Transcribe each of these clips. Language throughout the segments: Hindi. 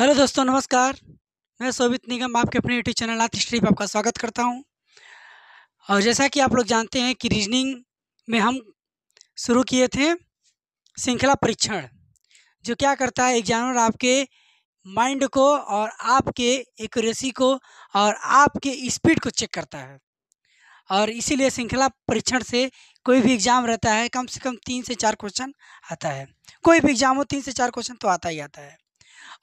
हेलो दोस्तों नमस्कार मैं सोबित निगम आपके अपने यूट्यूब चैनल आर्थ स्ट्रीप आपका स्वागत करता हूं और जैसा कि आप लोग जानते हैं कि रीजनिंग में हम शुरू किए थे श्रृंखला परीक्षण जो क्या करता है एग्जामिनर आपके माइंड को और आपके एक्यूरेसी को और आपके स्पीड को चेक करता है और इसीलिए श्रृंखला परीक्षण से कोई भी एग्ज़ाम रहता है कम से कम तीन से चार क्वेश्चन आता है कोई भी एग्ज़ाम हो तीन से चार क्वेश्चन तो आता ही आता है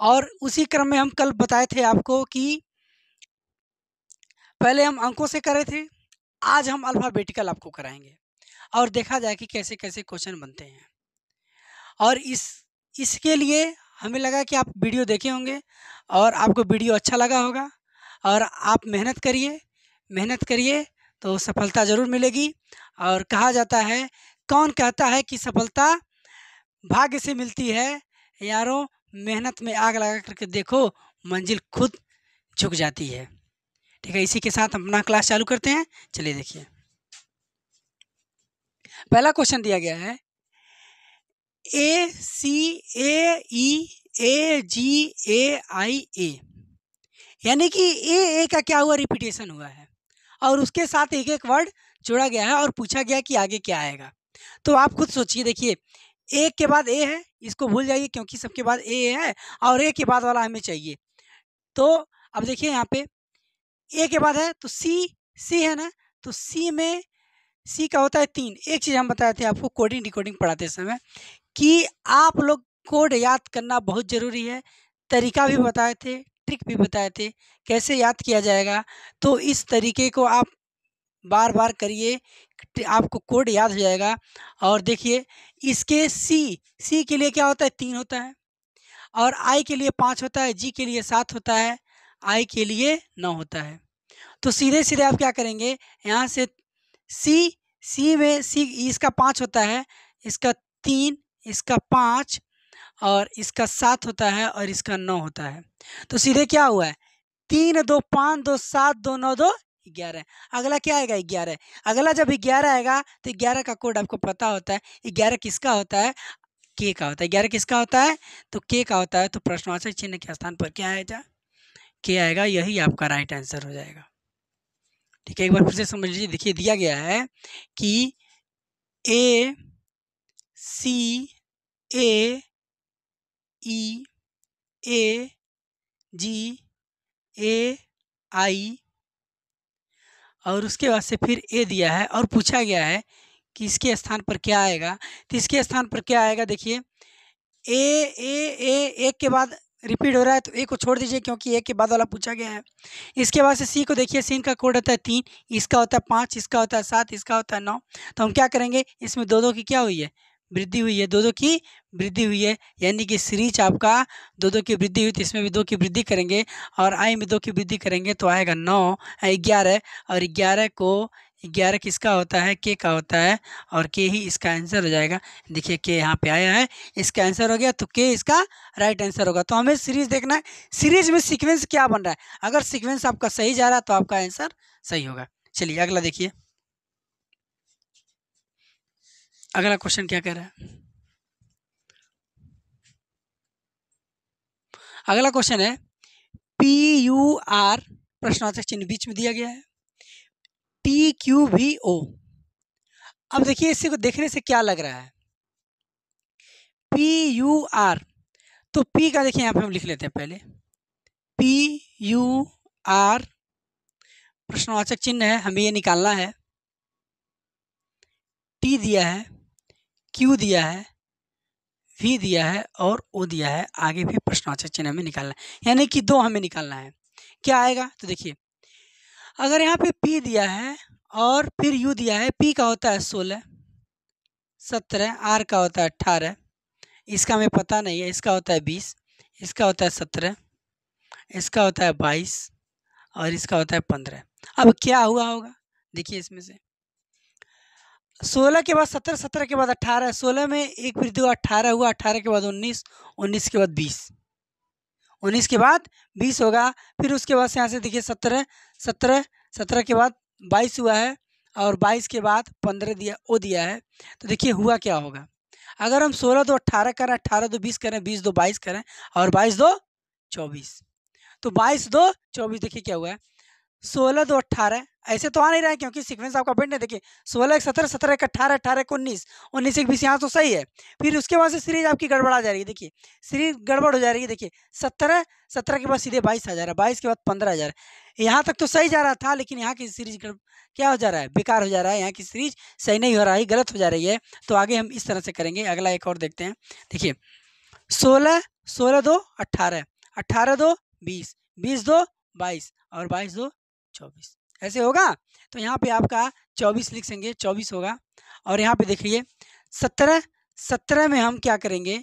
और उसी क्रम में हम कल बताए थे आपको कि पहले हम अंकों से करे थे आज हम अल्फ़ाबेटिकल आपको कराएंगे और देखा जाए कि कैसे कैसे क्वेश्चन बनते हैं और इस इसके लिए हमें लगा कि आप वीडियो देखे होंगे और आपको वीडियो अच्छा लगा होगा और आप मेहनत करिए मेहनत करिए तो सफलता ज़रूर मिलेगी और कहा जाता है कौन कहता है कि सफलता भाग्य से मिलती है यारों मेहनत में आग लगा करके देखो मंजिल खुद झुक जाती है ठीक है इसी के साथ अपना क्लास चालू करते हैं चलिए देखिए पहला क्वेश्चन दिया गया है ए सी ए ई ए जी ए आई ए यानी कि ए ए का क्या हुआ रिपीटेशन हुआ है और उसके साथ एक एक वर्ड जोड़ा गया है और पूछा गया कि आगे क्या आएगा तो आप खुद सोचिए देखिए ए के बाद ए है इसको भूल जाइए क्योंकि सबके बाद ए है और ए के बाद वाला हमें चाहिए तो अब देखिए यहाँ पे ए के बाद है तो सी सी है ना तो सी में सी का होता है तीन एक चीज़ हम बताए थे आपको कोडिंग डिकोडिंग पढ़ाते समय कि आप लोग कोड याद करना बहुत ज़रूरी है तरीका भी बताए थे ट्रिक भी बताए थे कैसे याद किया जाएगा तो इस तरीके को आप बार बार करिए आपको कोड याद हो जाएगा और देखिए इसके सी सी के लिए क्या होता है तीन होता है और आई के लिए पाँच होता है जी के लिए सात होता है आई के लिए नौ होता है तो सीधे सीधे आप क्या करेंगे यहाँ से सी सी में सी इसका पाँच होता है इसका तीन इसका पाँच और इसका सात होता है और इसका नौ होता है तो सीधे क्या हुआ है तीन दो पाँच दो सात दो नौ दो ग्यारह अगला क्या आएगा ग्यारह अगला जब ग्यारह आएगा तो ग्यारह का कोड आपको पता होता है ग्यारह किसका होता है के का होता है ग्यारह किसका होता है तो के का होता है तो प्रश्नवाचक चिन्ह के स्थान पर क्या आएगा के आएगा यही आपका राइट आंसर हो जाएगा ठीक है एक बार फिर से समझ लीजिए देखिए दिया गया है कि ए सी ए ई ए जी ए आई और उसके बाद से फिर ए दिया है और पूछा गया है कि इसके स्थान पर क्या आएगा तो इसके स्थान पर क्या आएगा देखिए ए ए ए एक के बाद रिपीट हो रहा है तो ए को छोड़ दीजिए क्योंकि ए के बाद वाला पूछा गया है इसके बाद से सी को देखिए सीन का कोड होता है तीन इसका होता है पाँच इसका होता है सात इसका होता है नौ तो हम क्या करेंगे इसमें दो दो की क्या हुई है वृद्धि हुई है दो दो की वृद्धि हुई है यानी कि सीरीज आपका दो दो की वृद्धि हुई तो इसमें भी दो की वृद्धि करेंगे और आई में दो की वृद्धि करेंगे तो आएगा नौ ग्यारह और ग्यारह को ग्यारह किसका होता है के का होता है और के ही इसका आंसर हो जाएगा देखिए के यहाँ पे आया है इसका आंसर हो गया तो के इसका राइट आंसर होगा तो हमें सीरीज देखना है सीरीज में सीक्वेंस क्या बन रहा है अगर सीक्वेंस आपका सही जा रहा है तो आपका आंसर सही होगा चलिए अगला देखिए अगला क्वेश्चन क्या कह रहा है अगला क्वेश्चन है पी यू आर प्रश्नार्थक चिन्ह बीच में दिया गया है टी क्यू वी ओ अब देखिए इसी को देखने से क्या लग रहा है पी यू आर तो पी का देखिए यहां पे हम लिख लेते हैं पहले पी यू आर प्रश्नवाचक चिन्ह है हमें ये निकालना है टी दिया है क्यू दिया है वी दिया है और ओ दिया है आगे भी प्रश्नवाचक चिन्ह हमें निकालना है यानी कि दो हमें निकालना है क्या आएगा तो देखिए अगर यहाँ पे पी दिया है और फिर यू दिया है पी का होता है सोलह सत्रह आर का होता है अट्ठारह इसका हमें पता नहीं है इसका होता है बीस इसका होता है सत्रह इसका होता है बाईस और इसका होता है पंद्रह अब क्या हुआ होगा देखिए इसमें से सोलह के बाद सत्रह सत्रह के बाद अट्ठारह सोलह में एक वृद्धि हुआ अट्ठारह हुआ अट्ठारह के बाद उन्नीस उन्नीस के बाद बीस उन्नीस के बाद बीस होगा फिर उसके बाद से यहाँ से देखिए सत्रह सत्रह सत्रह के बाद बाईस हुआ है और बाईस के बाद पंद्रह दिया ओ दिया है तो देखिए हुआ क्या होगा अगर हम सोलह दो अट्ठारह करें अट्ठारह दो बीस करें बीस दो बाईस करें और बाईस दो चौबीस तो बाईस दो चौबीस देखिए क्या हुआ है सोलह दो अट्ठारह ऐसे तो आ नहीं रहा है क्योंकि सीक्वेंस आपका बिट है देखिए सोलह एक सत्रह सत्रह एक अट्ठारह अट्ठारह एक उन्नीस उन्नीस एक बीस यहाँ तो सही है फिर उसके बाद से सीरीज आपकी गड़बड़ा जा रही है देखिए सीरीज गड़बड़ हो जा रही है देखिए सत्रह सत्रह के बाद सीधे बाईस आ जा रहा है बाईस के बाद पंद्रह हज़ार यहाँ तक तो सही जा रहा था लेकिन यहाँ की सीरीज क्या हो जा रहा है बेकार हो जा रहा है यहाँ की सीरीज सही नहीं हो रहा है गलत हो जा रही है तो आगे हम इस तरह से करेंगे अगला एक और देखते हैं देखिए सोलह सोलह दो अट्ठारह अट्ठारह दो बीस बीस दो बाईस और बाईस दो चौबीस ऐसे होगा तो यहाँ पे आपका चौबीस लिखेंगे चौबीस होगा और यहाँ पे देखिए सत्रह सत्रह में हम क्या करेंगे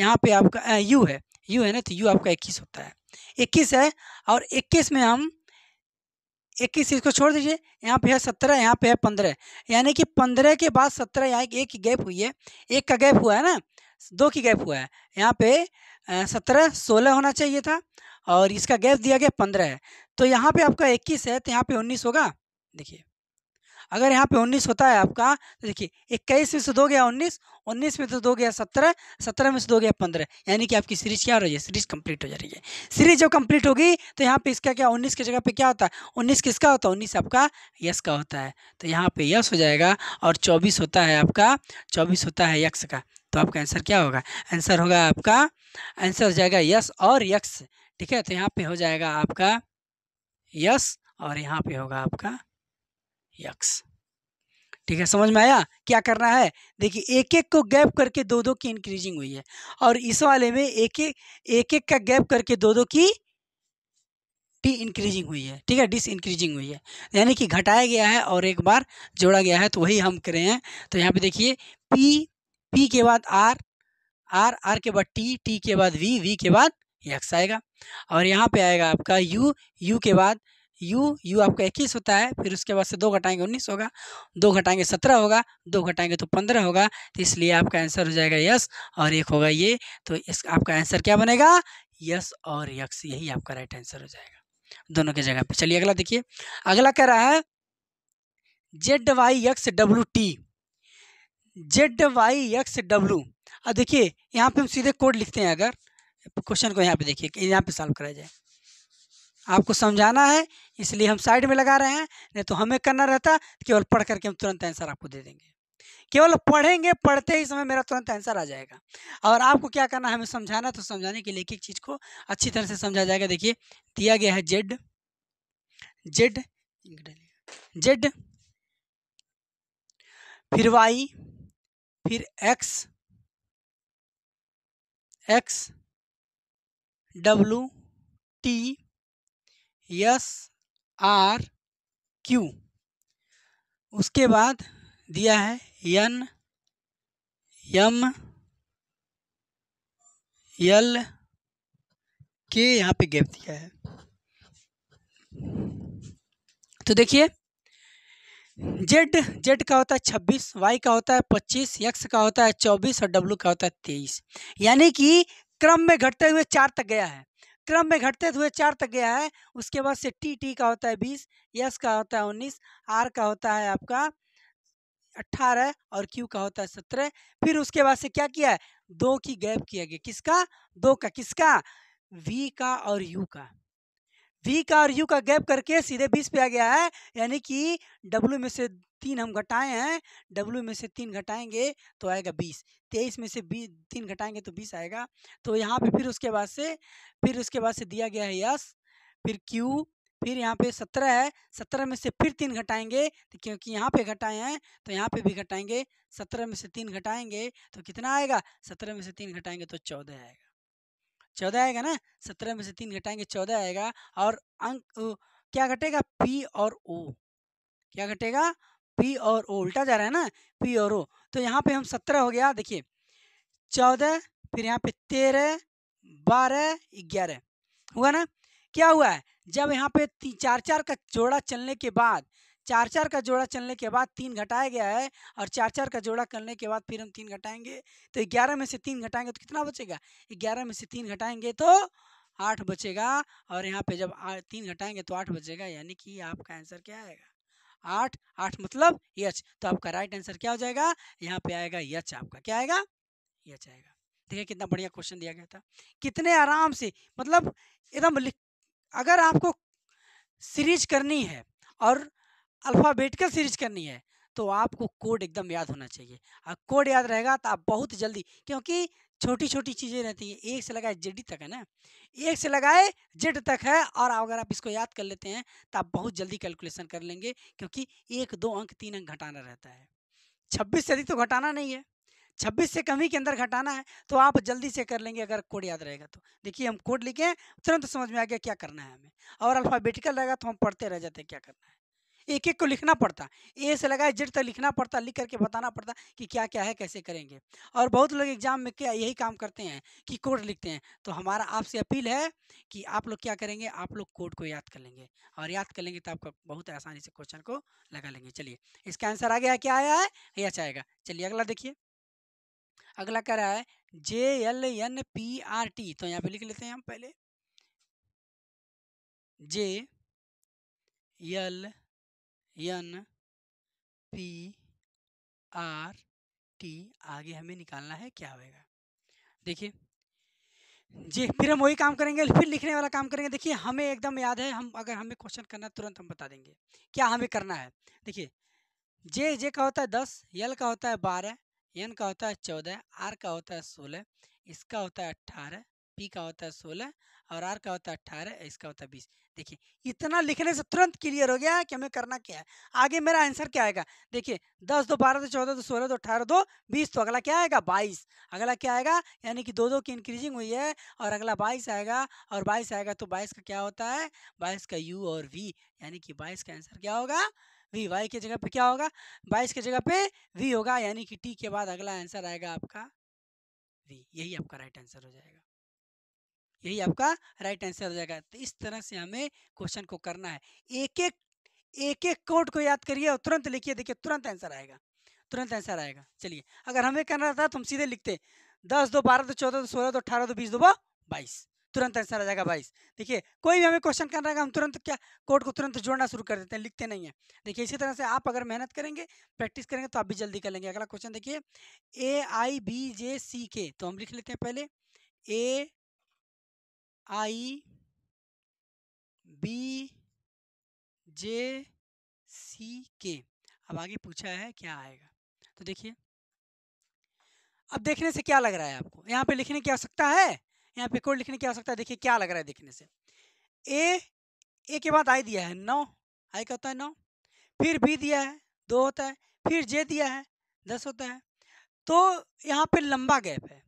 यहाँ पे आपका आ, यू है यू है ना तो यू आपका इक्कीस होता है इक्कीस है और इक्कीस में हम इक्कीस इसको छोड़ दीजिए यहाँ पे है सत्रह यहाँ पे है पंद्रह यानी कि पंद्रह के बाद सत्रह यहाँ एक की गैप हुई है एक का गैप हुआ है ना दो की गैप हुआ है यहाँ पे सत्रह सोलह होना चाहिए था और इसका गैप दिया गया पंद्रह है तो यहाँ पे आपका इक्कीस है तो यहाँ पे उन्नीस होगा देखिए अगर यहाँ पे उन्नीस होता है आपका तो देखिए इक्कीस में से दो गया उन्नीस उन्नीस में से दो गया सत्रह सत्रह में से दो गया पंद्रह यानी कि आपकी सीरीज क्या हो रही है सीरीज कंप्लीट हो जा रही है सीरीज जब कंप्लीट होगी तो यहाँ पे इसका क्या उन्नीस की जगह पे क्या होता है उन्नीस किसका होता है उन्नीस आपका यस का होता है तो यहाँ पे यस हो जाएगा और चौबीस होता है आपका चौबीस होता है यक्स का तो आपका आंसर क्या होगा आंसर होगा आपका आंसर हो जाएगा यस और यक्स ठीक है तो यहाँ पे हो जाएगा आपका यस और यहाँ पे होगा आपका यक्स ठीक है समझ में आया क्या करना है देखिए एक एक को गैप करके दो दो की इंक्रीजिंग हुई है और इस वाले में एक एक एक एक का गैप करके दो दो की डी इंक्रीजिंग हुई है ठीक है डिस इंक्रीजिंग हुई है यानी कि घटाया गया है और एक बार जोड़ा गया है तो वही हम करें हैं तो यहाँ पे देखिए पी पी के बाद आर आर आर के बाद टी टी के बाद वी वी के बाद यक्स आएगा और यहाँ पे आएगा आपका यू यू के बाद यू यू आपका इक्कीस होता है फिर उसके बाद से दो घटाएंगे उन्नीस होगा दो घटाएंगे सत्रह होगा दो घटाएंगे तो पंद्रह होगा तो इसलिए आपका आंसर हो जाएगा यस और एक होगा ये तो इस आपका आंसर क्या बनेगा यस और यक्स यही आपका राइट आंसर हो जाएगा दोनों की जगह पे चलिए अगला देखिए अगला कह रहा है Z Y X W T Z Y X W अब देखिए यहाँ पे हम सीधे कोड लिखते हैं अगर क्वेश्चन को यहाँ पे देखिए यहाँ पे सॉल्व करा जाए आपको समझाना है इसलिए हम साइड में लगा रहे हैं नहीं तो हमें करना रहता केवल पढ़ करके हम तुरंत आंसर आपको दे देंगे केवल पढ़ेंगे पढ़ते ही समय मेरा तुरंत आंसर आ जाएगा और आपको क्या करना है हमें समझाना तो समझाने के लिए एक एक चीज़ को अच्छी तरह से समझा जाएगा देखिए दिया गया है जेड जेड जेड फिर वाई फिर X X W T S R Q उसके बाद दिया है एन यम यल के यहाँ पे गैप दिया है तो देखिए जेड जेड का होता है छब्बीस वाई का होता है पच्चीस एक्स का होता है चौबीस और डब्लू का होता है तेईस यानी कि क्रम में घटते हुए चार तक गया है क्रम में घटते हुए चार तक गया है उसके बाद से टी टी का होता है बीस यस का होता है उन्नीस आर का होता है आपका अट्ठारह और क्यू का होता है सत्रह फिर उसके बाद से क्या किया है दो की गैप किया गया किसका दो का किसका वी का और यू का वी का और यू का गैप करके सीधे बीस पे आ गया है यानी कि डब्ल्यू में से तीन हम घटाए हैं डब्ल्यू में से तीन घटाएंगे तो आएगा बीस तेईस में से बीस तीन घटाएंगे तो बीस आएगा तो यहाँ पे फिर उसके बाद से फिर उसके बाद से दिया गया है यस फिर क्यू फिर यहाँ पे सत्रह है सत्रह में से फिर तीन घटाएंगे तो क्योंकि यहाँ पे घटाए हैं तो यहाँ पे भी घटाएंगे सत्रह में से तीन घटाएंगे तो कितना आएगा सत्रह में से तीन घटाएंगे तो चौदह आएगा चौदह आएगा ना सत्रह में से तीन घटाएंगे चौदह आएगा और अंक क्या घटेगा पी और ओ क्या घटेगा पी और ओ उल्टा जा रहा है ना पी और ओ तो यहाँ पे हम सत्रह हो गया देखिए चौदह फिर यहाँ पे तेरह बारह ग्यारह हुआ ना क्या हुआ है जब यहाँ पे चार चार का जोड़ा चलने के बाद चार चार का जोड़ा चलने के बाद तीन घटाया गया है और चार चार का जोड़ा करने के बाद फिर हम तीन घटाएंगे तो ग्यारह में से तीन घटाएंगे तो कितना बचेगा ग्यारह में से तीन घटाएंगे तो आठ बचेगा और यहाँ पे जब तीन घटाएंगे तो आठ बचेगा यानी कि आपका आंसर क्या आएगा आठ आठ मतलब यच तो आपका राइट आंसर क्या हो जाएगा यहाँ पे आएगा यच आपका क्या आएगा यच आएगा देखिए कितना बढ़िया क्वेश्चन दिया गया था कितने आराम से मतलब एकदम अगर आपको सीरीज करनी है और अल्फ़ाबेटिकल सीरीज करनी है तो आपको कोड एकदम याद होना चाहिए और कोड याद रहेगा तो आप बहुत जल्दी क्योंकि छोटी छोटी चीज़ें रहती है एक से लगाए जेड तक है ना एक से लगाए जेड तक है और अगर आप इसको याद कर लेते हैं तो आप बहुत जल्दी कैलकुलेशन कर लेंगे क्योंकि एक दो अंक तीन अंक घटाना रहता है छब्बीस से अधिक तो घटाना नहीं है छब्बीस से कम ही के अंदर घटाना है तो आप जल्दी से कर लेंगे अगर कोड याद रहेगा तो देखिए हम कोड लिखे तुरंत समझ में आ गया क्या करना है हमें और अल्फ़ाबेटिकल रहेगा तो हम पढ़ते रह जाते हैं क्या करना है एक एक को लिखना पड़ता ए से लगाए जेड तक लिखना पड़ता लिख करके बताना पड़ता कि क्या क्या है कैसे करेंगे और बहुत लोग एग्जाम में क्या यही काम करते हैं कि कोड लिखते हैं तो हमारा आपसे अपील है कि आप लोग क्या करेंगे आप लोग कोड को याद कर लेंगे और याद कर लेंगे तो आपका बहुत आसानी से क्वेश्चन को लगा लेंगे चलिए इसका आंसर आ गया क्या आया है या अच्छा आएगा चलिए अगला देखिए अगला कह रहा है J L N P R T तो यहाँ पे लिख लेते हैं हम पहले J L N P R T आगे हमें निकालना है क्या होएगा देखिए जी फिर हम वही काम करेंगे फिर लिखने वाला काम करेंगे देखिए हमें एकदम याद है हम अगर हमें क्वेश्चन करना तुरंत हम बता देंगे क्या हमें करना है देखिए जे जे का होता है दस यल का होता है बारह एन का होता है चौदह आर का होता है सोलह इसका होता है अट्ठारह पी का होता है सोलह और आर का होता है अट्ठारह इसका होता है बीस देखिए इतना लिखने से तुरंत क्लियर हो गया कि हमें करना क्या है आगे मेरा आंसर क्या आएगा देखिए दस दो बारह दो चौदह दो सोलह दो अठारह दो बीस तो अगला क्या आएगा बाईस अगला क्या आएगा यानी कि दो दो की इंक्रीजिंग हुई है और अगला बाईस आएगा और बाईस आएगा तो बाईस का क्या होता है बाईस का यू और वी यानी कि बाईस का आंसर क्या होगा वी वाई की जगह पे क्या होगा बाईस की जगह पे वी होगा यानी कि टी के बाद अगला आंसर आएगा आपका वी यही आपका राइट आंसर हो जाएगा यही आपका राइट आंसर हो जाएगा तो इस तरह से हमें क्वेश्चन को करना है एक एक एक एक कोड को याद करिए और तुरंत लिखिए देखिए तुरंत आंसर आएगा तुरंत आंसर आएगा चलिए अगर हमें करना था तो हम सीधे लिखते दस दो बारह दो चौदह दो सोलह दो अठारह दो बीस दो बाईस तुरंत आंसर आ जाएगा बाईस देखिए कोई भी हमें क्वेश्चन करना है हम तुरंत क्या कोड को तुरंत जोड़ना शुरू कर देते हैं लिखते नहीं है देखिए इसी तरह से आप अगर मेहनत करेंगे प्रैक्टिस करेंगे तो आप भी जल्दी कर लेंगे अगला क्वेश्चन देखिए ए आई बी जे सी के तो हम लिख लेते हैं पहले ए आई बी जे सी के अब आगे पूछा है क्या आएगा तो देखिए अब देखने से क्या लग रहा है आपको यहाँ पे लिखने की आवश्यकता है यहाँ पे कोड लिखने की आवश्यकता है देखिए क्या लग रहा है देखने से ए ए के बाद आई दिया है नौ आई का होता है नौ फिर बी दिया है दो होता है फिर जे दिया है दस होता है तो यहाँ पे लंबा गैप है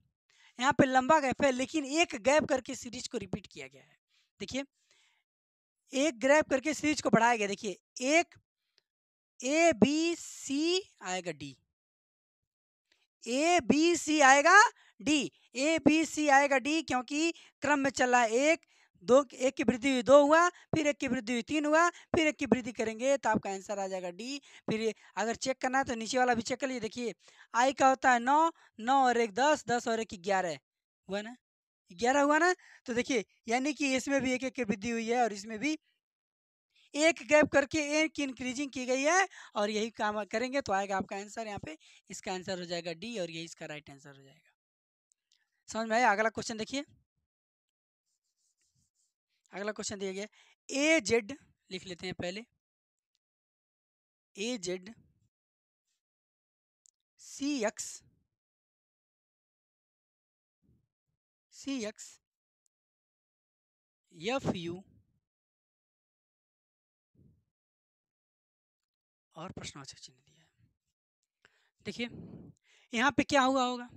यहाँ पे लंबा गैप है लेकिन एक गैप करके सीरीज को रिपीट किया गया है देखिए एक गैप करके सीरीज को बढ़ाया गया देखिए एक ए बी सी आएगा डी ए बी सी आएगा डी ए बी सी आएगा डी क्योंकि क्रम में चल रहा है एक दो एक की वृद्धि हुई दो हुआ फिर एक की वृद्धि हुई तीन हुआ फिर एक की वृद्धि करेंगे तो आपका आंसर आ जाएगा डी फिर अगर चेक करना है तो नीचे वाला भी चेक कर लीजिए देखिए आई का होता है नौ नौ और एक दस दस और एक ग्यारह हुआ ना ग्यारह हुआ ना तो देखिए यानी कि इसमें भी एक एक की वृद्धि हुई है और इसमें भी एक गैप करके एक इंक्रीजिंग की गई है और यही काम करेंगे तो आएगा आपका आंसर यहाँ पे इसका आंसर हो जाएगा डी और यही इसका राइट आंसर हो जाएगा समझ में आया अगला क्वेश्चन देखिए अगला क्वेश्चन दिया गया ए जेड लिख लेते हैं पहले A Z C X C X F U और प्रश्नवाचक चिन्ह दिया है देखिए यहाँ पे क्या हुआ होगा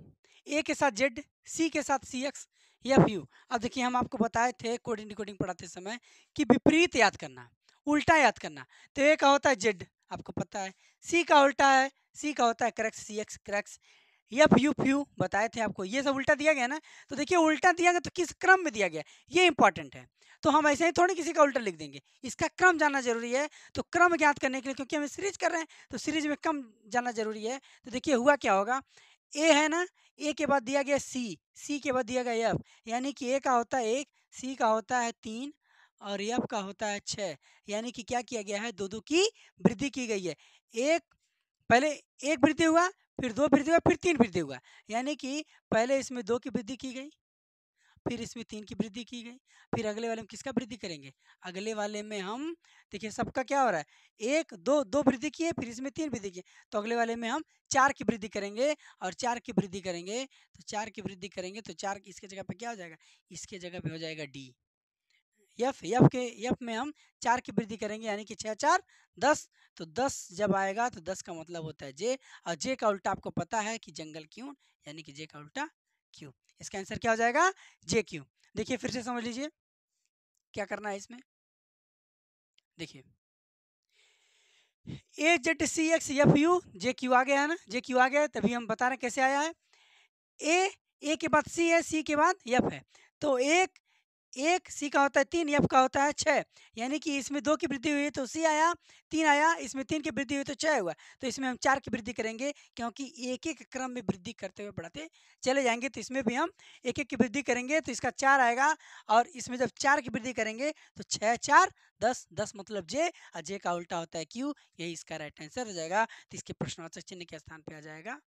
ए के साथ जेड सी के साथ सी एक्स या फ्यू अब देखिए हम आपको बताए थे कोडिंग डिकोडिंग पढ़ाते समय कि विपरीत याद करना उल्टा याद करना तो ए का होता है जेड आपको पता है सी का उल्टा है सी का होता है क्रैक्स सी एक्स क्रैक्स या फ्यू फ्यू बताए थे आपको ये सब उल्टा दिया गया ना तो देखिए उल्टा दिया गया तो किस क्रम में दिया गया ये इंपॉर्टेंट है तो हम ऐसे ही थोड़ी किसी का उल्टा लिख देंगे इसका क्रम जानना जरूरी है तो क्रम ज्ञात करने के लिए क्योंकि हम सीरीज कर रहे हैं तो सीरीज में कम जानना जरूरी है तो देखिए हुआ क्या होगा ए है ना ए के बाद दिया गया सी सी के बाद दिया गया एफ यानी कि ए का होता है एक सी का होता है तीन और एफ का होता है छः यानी कि क्या किया गया है दो दो की वृद्धि की गई है एक पहले एक वृद्धि हुआ फिर दो वृद्धि हुआ फिर तीन वृद्धि हुआ यानी कि पहले इसमें दो की वृद्धि की गई फिर इसमें तीन की वृद्धि की गई फिर अगले वाले में किसका वृद्धि करेंगे अगले वाले में हम देखिए सबका क्या हो रहा है एक दो दो वृद्धि की है फिर इसमें तीन वृद्धि किए तो अगले वाले में हम चार की वृद्धि करेंगे और चार की वृद्धि करेंगे तो चार की वृद्धि करेंगे तो चार की इसके जगह पर क्या हो जाएगा इसके जगह पर हो जाएगा डी यफ यफ के यफ में हम चार की वृद्धि करेंगे यानी कि छः चार दस तो दस जब आएगा तो दस का मतलब होता है जे और जे का उल्टा आपको पता है कि जंगल क्यों यानी कि जे का उल्टा क्यू इसका आंसर क्या हो जाएगा जे क्यू देखिए फिर से समझ लीजिए क्या करना है इसमें देखिए A Z C X F U J Q आ गया है ना जे क्यू आ गया है तभी हम बता रहे हैं कैसे आया है ए ए के बाद सी है सी के बाद एफ है तो एक एक सी का होता है तीन एफ का होता है छः यानी कि इसमें दो की वृद्धि हुई है तो सी आया तीन आया इसमें तीन की वृद्धि हुई तो छः हुआ तो इसमें हम चार की वृद्धि करेंगे क्योंकि एक एक क्रम में वृद्धि करते हुए बढ़ाते चले जाएंगे तो इसमें भी हम एक एक की वृद्धि करेंगे तो इसका चार आएगा और इसमें जब चार की वृद्धि करेंगे तो छः चार दस दस मतलब जे और जे का उल्टा होता है क्यू यही इसका राइट आंसर हो जाएगा तो इसके प्रश्नार्थक चिन्ह के स्थान पर आ जाएगा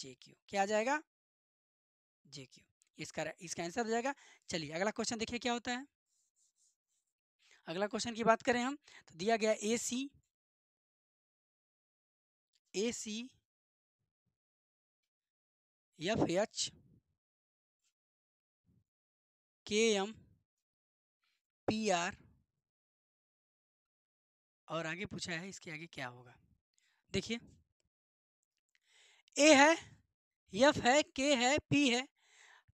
जे क्यू क्या आ जाएगा जे क्यू इसका इसका आंसर हो जाएगा चलिए अगला क्वेश्चन देखिए क्या होता है अगला क्वेश्चन की बात करें हम तो दिया गया A C A C F H K M P R और आगे पूछा है इसके आगे क्या होगा देखिए ए है एफ है के है पी है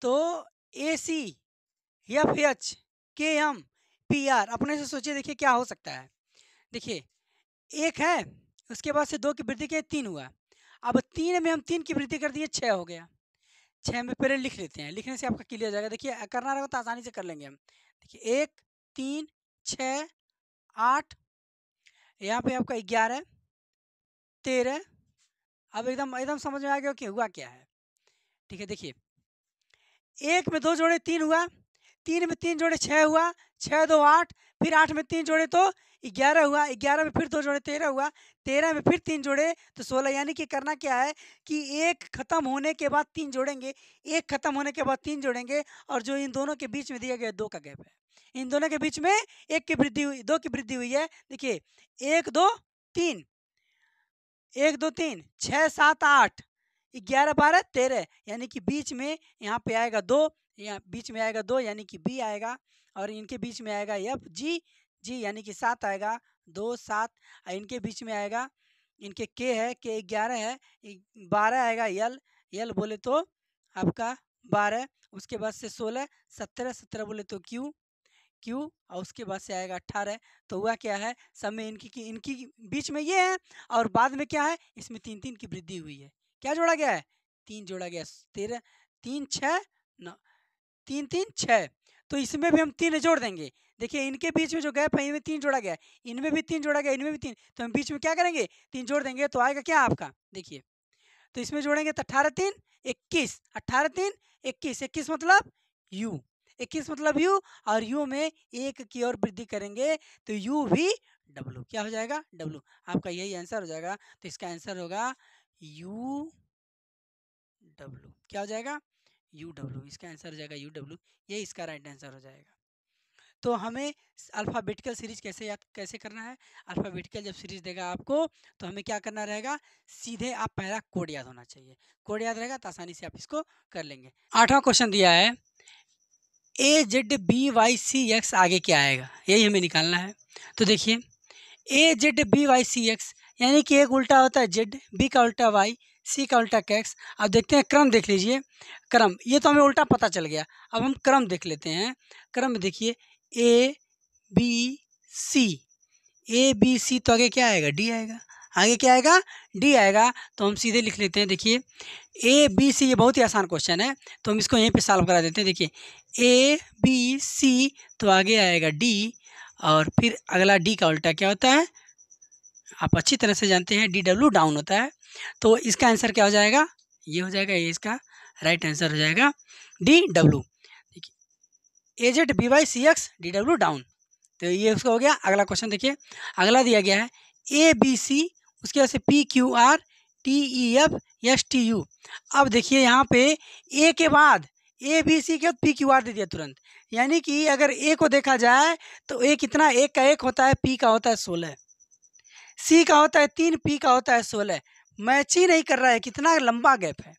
तो A C F H K M P R अपने से सोचिए देखिए क्या हो सकता है देखिए एक है उसके बाद से दो की वृद्धि के तीन हुआ अब तीन में हम तीन की वृद्धि कर दिए छः हो गया छः में पहले लिख लेते हैं लिखने से आपका क्लियर हो जाएगा देखिए करना रहेगा तो आसानी से कर लेंगे हम देखिए एक तीन छः आठ यहाँ पे आपका ग्यारह तेरह अब एकदम एकदम समझ में आ गया कि हुआ क्या है ठीक है देखिए एक में दो जोड़े तीन हुआ तीन में तीन जोड़े छः हुआ छः दो आठ फिर आठ में तीन जोड़े तो ग्यारह हुआ ग्यारह में फिर दो जोड़े तेरह हुआ तेरह में फिर तीन जोड़े तो सोलह यानी कि करना क्या है कि एक ख़त्म होने के बाद तीन जोड़ेंगे एक ख़त्म होने के बाद तीन जोड़ेंगे और जो इन दोनों के बीच में दिया गया दो का गैप है इन दोनों के बीच में एक की वृद्धि हुई दो की वृद्धि हुई है देखिए एक दो तीन एक दो तीन छः सात आठ ग्यारह बारह तेरह यानी कि बीच में यहाँ पे आएगा दो यहाँ बीच में आएगा दो यानी कि बी आएगा और इनके बीच में आएगा एफ जी जी यानी कि सात आएगा दो सात इनके बीच में आएगा इनके के है के ग्यारह है बारह आएगा यल यल बोले तो आपका बारह उसके बाद से सोलह सत्रह सत्रह बोले तो क्यू क्यू और उसके बाद से आएगा अट्ठारह तो हुआ क्या है सब में इनकी इनकी बीच में ये है और बाद में क्या है इसमें तीन तीन की वृद्धि हुई है क्या जोड़ा गया है तीन जोड़ा गया तेरह तीन छ नौ तीन तीन छः तो इसमें भी हम तीन जोड़ देंगे देखिए इनके बीच में जो गैप है इनमें तीन जोड़ा गया इनमें भी तीन जोड़ा गया इनमें भी तीन तो हम बीच में क्या करेंगे तीन जोड़ देंगे तो आएगा क्या आपका देखिए तो इसमें जोड़ेंगे तो अट्ठारह तीन इक्कीस अट्ठारह तीन इक्कीस इक्कीस मतलब यू इक्कीस मतलब यू और यू में एक की ओर वृद्धि करेंगे तो यू भी डब्लू क्या हो जाएगा डब्लू आपका यही आंसर हो जाएगा तो इसका आंसर होगा यू डब्ल्यू hmm. क्या हो जाएगा यू डब्ल्यू hmm. इसका आंसर हो जाएगा यू डब्ल्यू ये इसका राइट आंसर हो जाएगा तो हमें अल्फ़ाबेटिकल सीरीज कैसे याद कैसे करना है अल्फ़ाबेटिकल जब सीरीज देगा आपको तो हमें क्या करना रहेगा सीधे आप पहला कोड याद होना चाहिए कोड याद रहेगा तो आसानी से आप इसको कर लेंगे आठवां क्वेश्चन दिया है A Z B Y C X आगे क्या आएगा यही हमें निकालना है तो देखिए A Z B Y C X यानी कि एक उल्टा होता है जेड बी का उल्टा वाई सी का उल्टा कैक्स अब देखते हैं क्रम देख लीजिए क्रम ये तो हमें उल्टा पता चल गया अब हम क्रम देख लेते हैं क्रम में देखिए A B C A B सी तो आगे क्या आएगा डी आएगा आगे क्या आएगा डी आएगा तो हम सीधे लिख लेते हैं देखिए ए बी सी ये बहुत ही आसान क्वेश्चन है तो हम इसको यहीं पे सॉल्व करा देते हैं देखिए ए बी सी तो आगे आएगा डी और फिर अगला डी का उल्टा क्या होता है आप अच्छी तरह से जानते हैं डी डब्ल्यू डाउन होता है तो इसका आंसर क्या हो जाएगा ये हो जाएगा ये इसका राइट आंसर हो जाएगा डी डब्ल्यू देखिए A Z B Y C X D W down तो ये उसका हो गया अगला क्वेश्चन देखिए अगला दिया गया है ए बी सी उसके बाद से P Q R T E F S T U अब देखिए यहाँ पे ए के बाद ए बी सी के बाद पी क्यू आर दे दिया तुरंत यानी कि अगर ए को देखा जाए तो ए कितना एक का एक होता है पी का होता है सोलह सी का होता है तीन पी का होता है सोलह मैच ही नहीं कर रहा है कितना लंबा गैप है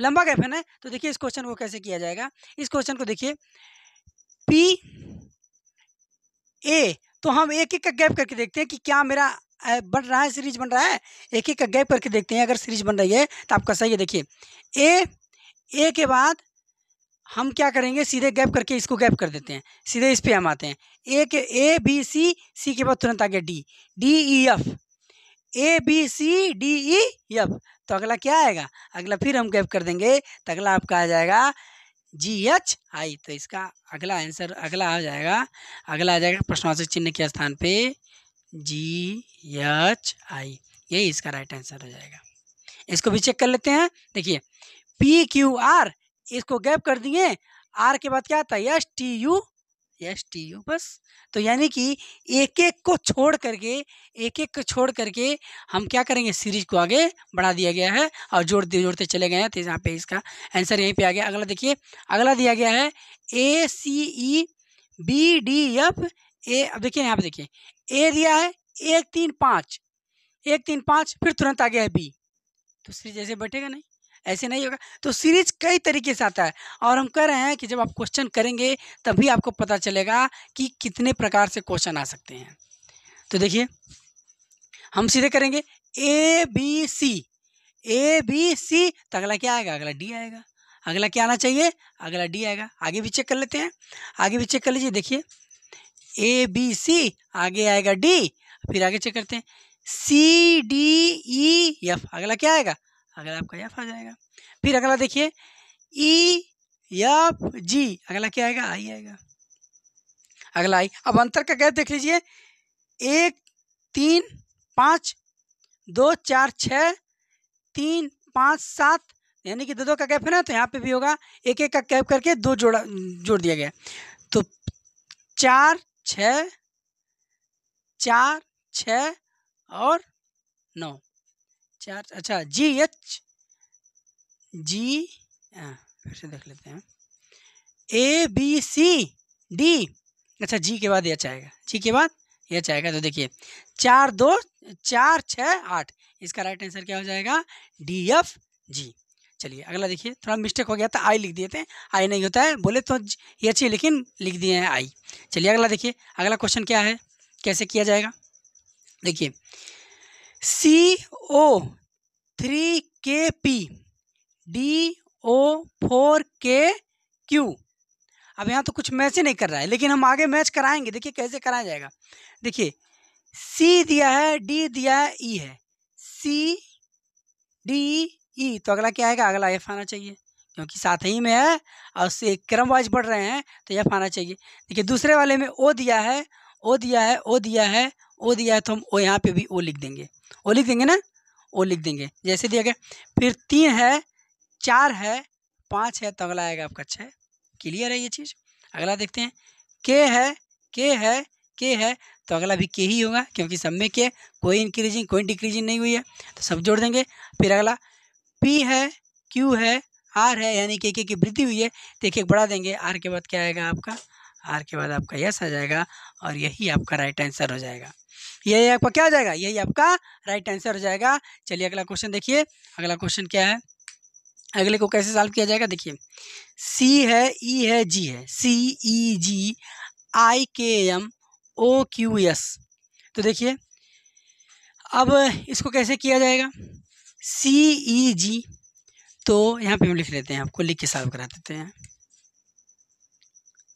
लंबा गैप है ना तो देखिए इस क्वेश्चन को कैसे किया जाएगा इस क्वेश्चन को देखिए पी ए तो हम एक एक का गैप करके देखते हैं कि क्या मेरा बन रहा है सीरीज बन रहा है एक एक का गैप करके देखते हैं अगर सीरीज बन रही है तो आपका सही है देखिए ए ए के बाद हम क्या करेंगे सीधे गैप करके इसको गैप कर देते हैं सीधे इस पर हम आते हैं ए के ए बी सी सी के बाद तुरंत आ गया D D E F A B C D E F तो अगला क्या आएगा अगला फिर हम गैप कर देंगे तो अगला आपका आ जाएगा जी एच आई तो इसका अगला आंसर अगला आ जाएगा अगला आ जाएगा प्रश्नवाचक चिन्ह के स्थान पे जी एच आई यही इसका राइट आंसर हो जाएगा इसको भी चेक कर लेते हैं देखिए पी क्यू आर इसको गैप कर दिए आर के बाद क्या आता है S T U S T U बस तो यानी कि एक एक को छोड़ करके एक एक को छोड़ करके हम क्या करेंगे सीरीज को आगे बढ़ा दिया गया है और जोड़ते जोड़ते चले गए हैं तो यहाँ पे इसका आंसर यहीं पे आ गया अगला देखिए अगला दिया गया है A C E B D F A अब देखिए यहाँ पे देखिए ए दिया है एक तीन पाँच एक तीन पाँच फिर तुरंत आ गया है बी तो सीरीज ऐसे बैठेगा नहीं ऐसे नहीं होगा तो सीरीज कई तरीके से आता है और हम कह रहे हैं कि जब आप क्वेश्चन करेंगे तभी आपको पता चलेगा कि कितने प्रकार से क्वेश्चन आ सकते हैं तो देखिए हम सीधे करेंगे ए बी सी ए बी सी तो अगला क्या आएगा अगला डी आएगा अगला क्या आना चाहिए अगला डी आएगा आगे भी चेक कर लेते हैं आगे भी चेक कर लीजिए देखिए ए बी सी आगे आएगा डी फिर आगे चेक करते हैं सी डी ई एफ अगला क्या आएगा अगला आपका यफ आ जाएगा फिर अगला देखिए ई यफ जी अगला क्या आएगा आई आएगा अगला आई अब अंतर का गैप देख लीजिए एक तीन पाँच दो चार छ तीन पाँच सात यानी कि दो दो का कैप है ना तो यहाँ पे भी होगा एक एक का कैप करके दो जोड़ा जोड़ दिया गया तो चार छ चार छ और नौ चार अच्छा जी एच जी हाँ, फिर से देख लेते हैं ए बी सी डी अच्छा जी के बाद एच आएगा जी के बाद एच आएगा तो देखिए चार दो चार छः आठ इसका राइट आंसर क्या हो जाएगा डी एफ जी चलिए अगला देखिए थोड़ा मिस्टेक हो गया था आई लिख दिए थे आई नहीं होता है बोले तो ये अच्छी लेकिन लिख दिए हैं आई चलिए अगला देखिए अगला क्वेश्चन क्या है कैसे किया जाएगा देखिए C O three K P D O four K Q अब यहाँ तो कुछ मैच ही नहीं कर रहा है लेकिन हम आगे मैच कराएंगे देखिए कैसे कराया जाएगा देखिए सी दिया है डी दिया है ई e है सी डी ई तो अगला क्या आएगा अगला एफ आना चाहिए क्योंकि साथ ही में है और उससे क्रम वाइज बढ़ रहे हैं तो एफ आना चाहिए देखिए दूसरे वाले में ओ दिया है ओ दिया है ओ दिया है ओ दिया है तो हम ओ यहाँ पे भी ओ लिख देंगे ओ लिख देंगे ना ओ लिख देंगे जैसे दिया गया फिर तीन है चार है पाँच है तो अगला आएगा आपका छः क्लियर है ये चीज़ अगला देखते हैं के है के है के है तो अगला भी के ही होगा क्योंकि सब में के कोई इंक्रीजिंग कोई डिक्रीजिंग नहीं हुई है तो सब जोड़ देंगे फिर अगला पी है क्यू है आर है यानी के के की वृद्धि हुई है तो एक एक बढ़ा देंगे आर के बाद क्या आएगा आपका आर के बाद आपका यस आ जाएगा और यही आपका राइट आंसर हो जाएगा यही आपका क्या हो जाएगा यही आपका राइट आंसर हो जाएगा चलिए अगला क्वेश्चन देखिए अगला क्वेश्चन क्या है अगले को कैसे सॉल्व किया जाएगा देखिए सी है ई e है जी है सी ई जी I K M O Q S तो देखिए अब इसको कैसे किया जाएगा सी ई जी तो यहाँ पे हम लिख लेते हैं आपको लिख के सॉल्व करा देते हैं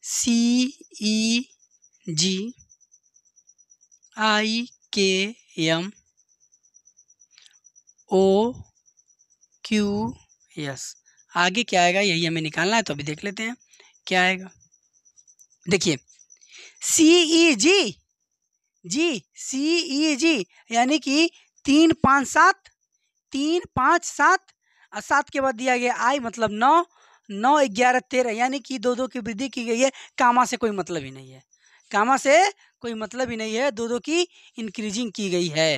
सी ई जी I K M O Q yes आगे क्या आएगा यही हमें निकालना है तो अभी देख लेते हैं क्या आएगा देखिए सी ई e जी जी सी ई जी यानी कि तीन पाँच सात तीन पाँच सात और सात के बाद दिया गया आई मतलब नौ नौ ग्यारह तेरह यानी कि दो दो की वृद्धि की गई है कामा से कोई मतलब ही नहीं है कामा से कोई मतलब ही नहीं है दो दो की इंक्रीजिंग की गई है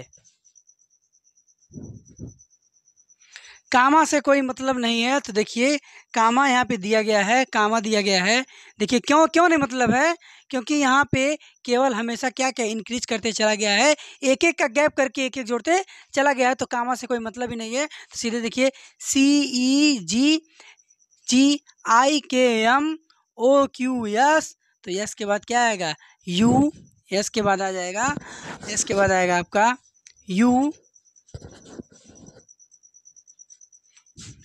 कामा से कोई मतलब नहीं है तो देखिए कामा यहाँ पे दिया गया है कामा दिया गया है देखिए क्यों क्यों नहीं मतलब है क्योंकि यहाँ पे केवल हमेशा क्या क्या इंक्रीज करते चला गया है एक एक का गैप करके एक एक जोड़ते चला गया है तो कामा से कोई मतलब ही नहीं है तो सीधे देखिए सी ई जी G I K M O Q S तो यस के बाद क्या आएगा यू यस के बाद आ जाएगा यस के बाद आएगा आपका यू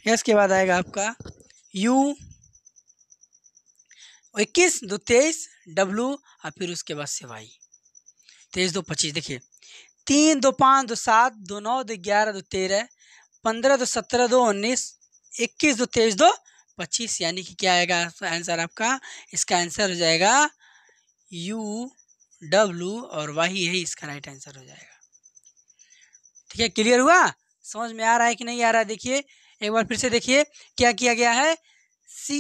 यस के बाद आएगा आपका यू इक्कीस दो तेईस डब्लू और फिर उसके बाद सेवाई तेईस दो पच्चीस देखिए तीन दो पाँच दो सात दो नौ दो ग्यारह दो तेरह पंद्रह दो सत्रह दो उन्नीस इक्कीस दो तेईस दो पच्चीस यानी कि क्या आएगा आंसर आपका इसका आंसर हो जाएगा यू डब्लू और वही है इसका राइट आंसर हो जाएगा ठीक है क्लियर हुआ समझ में आ रहा है कि नहीं आ रहा है देखिए एक बार फिर से देखिए क्या किया गया है सी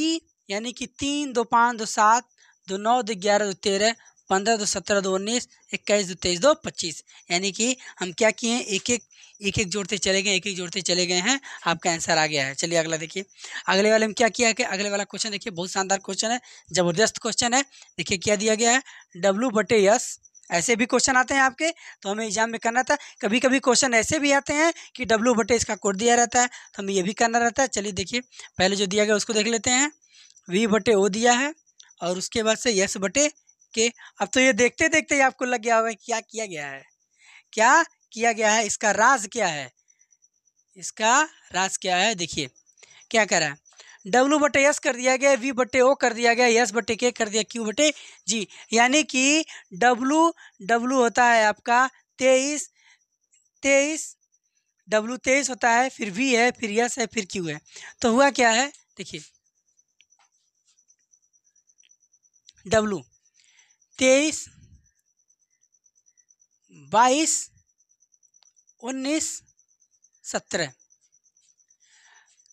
यानी कि तीन दो पाँच दो सात दो नौ दो ग्यारह दो तेरह पंद्रह दो सत्रह दो उन्नीस इक्कीस दो तेईस दो पच्चीस यानी कि हम क्या किए हैं एक एक एक एक जोड़ते चले गए एक एक जोड़ते चले गए हैं आपका आंसर आ गया है चलिए अगला देखिए अगले वाले में क्या किया है कि अगले वाला क्वेश्चन देखिए बहुत शानदार क्वेश्चन है जबरदस्त क्वेश्चन है देखिए क्या दिया गया है डब्लू बटे यस ऐसे भी क्वेश्चन आते हैं आपके तो हमें एग्जाम में करना था कभी कभी क्वेश्चन ऐसे भी आते हैं कि डब्लू बटे इसका कोड दिया रहता है तो हमें ये भी करना रहता है चलिए देखिए पहले जो दिया गया उसको देख लेते हैं वी बटे ओ दिया है और उसके बाद से यस बटे के अब तो ये देखते देखते ही आपको लग गया होगा क्या किया गया है क्या किया गया है इसका राज क्या है इसका राज क्या है देखिए क्या कह रहा है डब्लू बटे एस कर दिया गया वी बटे ओ कर दिया गया एस बटे के कर दिया क्यू बटे जी यानी कि डब्लू डब्लू होता है आपका तेईस तेईस डब्लू तेईस होता है फिर वी है फिर यस है फिर क्यू है तो हुआ क्या है देखिए डब्लू तेईस बाईस उन्नीस सत्रह